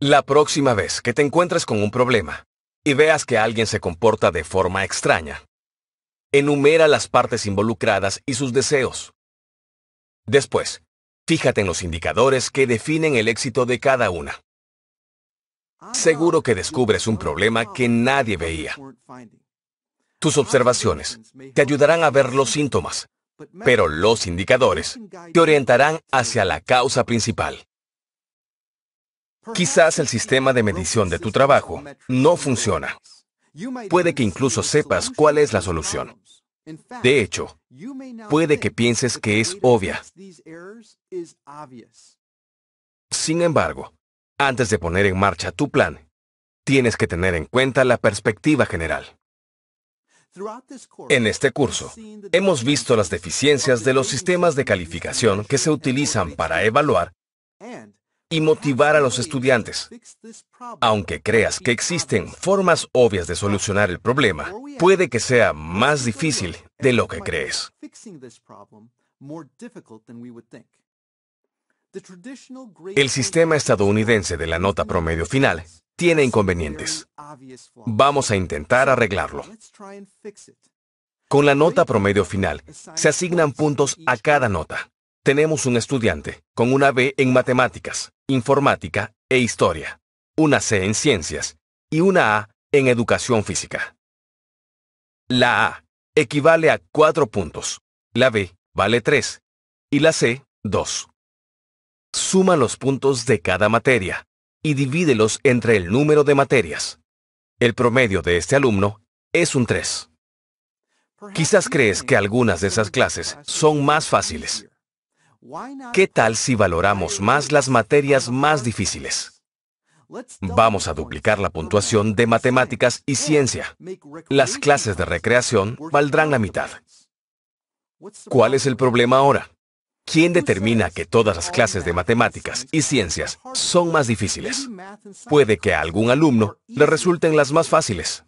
Speaker 1: La próxima vez que te encuentres con un problema y veas que alguien se comporta de forma extraña, enumera las partes involucradas y sus deseos. Después, fíjate en los indicadores que definen el éxito de cada una. Seguro que descubres un problema que nadie veía. Tus observaciones te ayudarán a ver los síntomas, pero los indicadores te orientarán hacia la causa principal. Quizás el sistema de medición de tu trabajo no funciona. Puede que incluso sepas cuál es la solución. De hecho, puede que pienses que es obvia. Sin embargo, antes de poner en marcha tu plan, tienes que tener en cuenta la perspectiva general. En este curso, hemos visto las deficiencias de los sistemas de calificación que se utilizan para evaluar y motivar a los estudiantes. Aunque creas que existen formas obvias de solucionar el problema, puede que sea más difícil de lo que crees. El sistema estadounidense de la nota promedio final tiene inconvenientes. Vamos a intentar arreglarlo. Con la nota promedio final, se asignan puntos a cada nota tenemos un estudiante, con una B en matemáticas, informática e historia, una C en ciencias y una A en educación física. La A equivale a cuatro puntos, la B vale tres y la C dos. Suma los puntos de cada materia y divídelos entre el número de materias. El promedio de este alumno es un tres. Quizás crees que algunas de esas clases son más fáciles, ¿Qué tal si valoramos más las materias más difíciles? Vamos a duplicar la puntuación de matemáticas y ciencia. Las clases de recreación valdrán la mitad. ¿Cuál es el problema ahora? ¿Quién determina que todas las clases de matemáticas y ciencias son más difíciles? Puede que a algún alumno le resulten las más fáciles.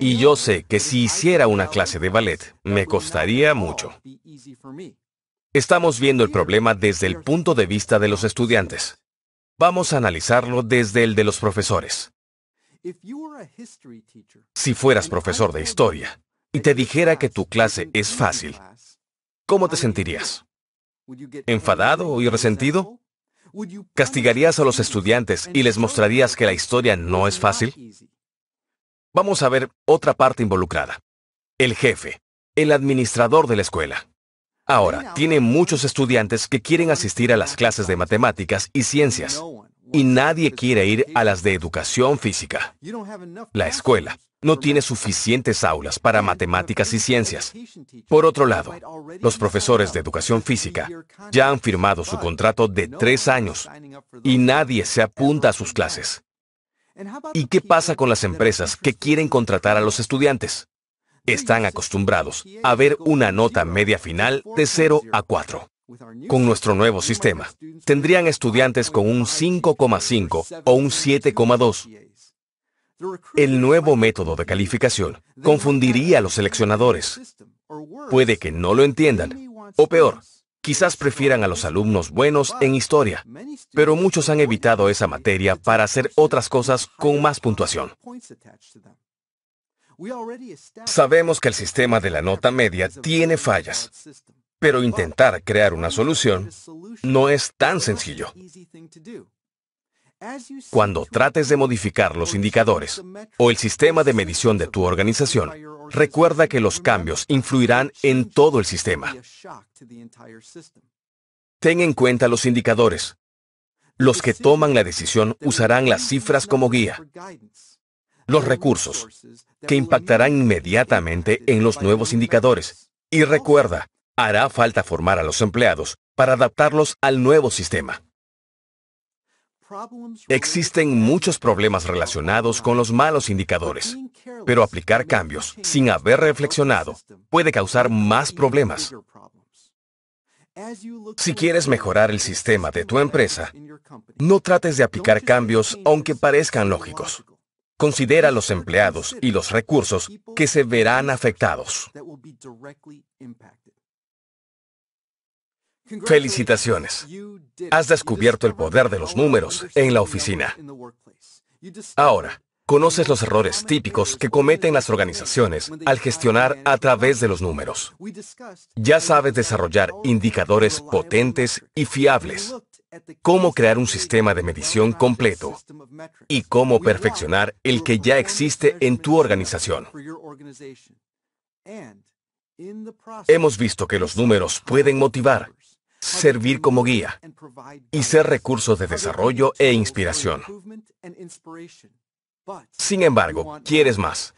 Speaker 1: Y yo sé que si hiciera una clase de ballet, me costaría mucho. Estamos viendo el problema desde el punto de vista de los estudiantes. Vamos a analizarlo desde el de los profesores. Si fueras profesor de historia y te dijera que tu clase es fácil, ¿cómo te sentirías? ¿Enfadado y resentido? ¿Castigarías a los estudiantes y les mostrarías que la historia no es fácil? Vamos a ver otra parte involucrada. El jefe, el administrador de la escuela. Ahora, tiene muchos estudiantes que quieren asistir a las clases de matemáticas y ciencias, y nadie quiere ir a las de educación física. La escuela no tiene suficientes aulas para matemáticas y ciencias. Por otro lado, los profesores de educación física ya han firmado su contrato de tres años y nadie se apunta a sus clases. ¿Y qué pasa con las empresas que quieren contratar a los estudiantes? están acostumbrados a ver una nota media final de 0 a 4. Con nuestro nuevo sistema, tendrían estudiantes con un 5,5 o un 7,2. El nuevo método de calificación confundiría a los seleccionadores. Puede que no lo entiendan, o peor, quizás prefieran a los alumnos buenos en historia, pero muchos han evitado esa materia para hacer otras cosas con más puntuación. Sabemos que el sistema de la nota media tiene fallas, pero intentar crear una solución no es tan sencillo. Cuando trates de modificar los indicadores o el sistema de medición de tu organización, recuerda que los cambios influirán en todo el sistema. Ten en cuenta los indicadores. Los que toman la decisión usarán las cifras como guía los recursos, que impactarán inmediatamente en los nuevos indicadores. Y recuerda, hará falta formar a los empleados para adaptarlos al nuevo sistema. Existen muchos problemas relacionados con los malos indicadores, pero aplicar cambios sin haber reflexionado puede causar más problemas. Si quieres mejorar el sistema de tu empresa, no trates de aplicar cambios aunque parezcan lógicos considera los empleados y los recursos que se verán afectados. Felicitaciones. Has descubierto el poder de los números en la oficina. Ahora, conoces los errores típicos que cometen las organizaciones al gestionar a través de los números. Ya sabes desarrollar indicadores potentes y fiables cómo crear un sistema de medición completo y cómo perfeccionar el que ya existe en tu organización. Hemos visto que los números pueden motivar, servir como guía y ser recursos de desarrollo e inspiración. Sin embargo, quieres más.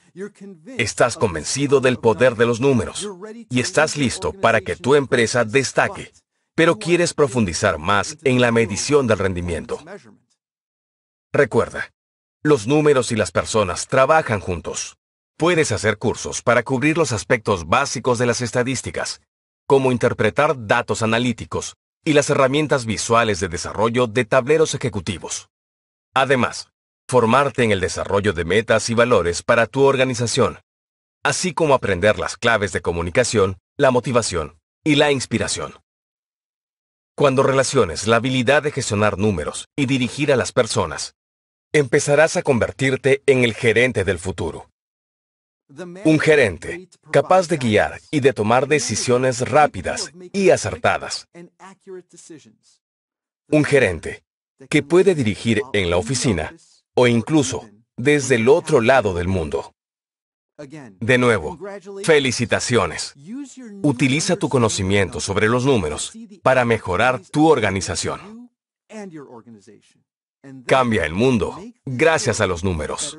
Speaker 1: Estás convencido del poder de los números y estás listo para que tu empresa destaque pero quieres profundizar más en la medición del rendimiento. Recuerda, los números y las personas trabajan juntos. Puedes hacer cursos para cubrir los aspectos básicos de las estadísticas, como interpretar datos analíticos y las herramientas visuales de desarrollo de tableros ejecutivos. Además, formarte en el desarrollo de metas y valores para tu organización, así como aprender las claves de comunicación, la motivación y la inspiración cuando relaciones la habilidad de gestionar números y dirigir a las personas, empezarás a convertirte en el gerente del futuro. Un gerente capaz de guiar y de tomar decisiones rápidas y acertadas. Un gerente que puede dirigir en la oficina o incluso desde el otro lado del mundo. De nuevo, felicitaciones. Utiliza tu conocimiento sobre los números para mejorar tu organización. Cambia el mundo gracias a los números.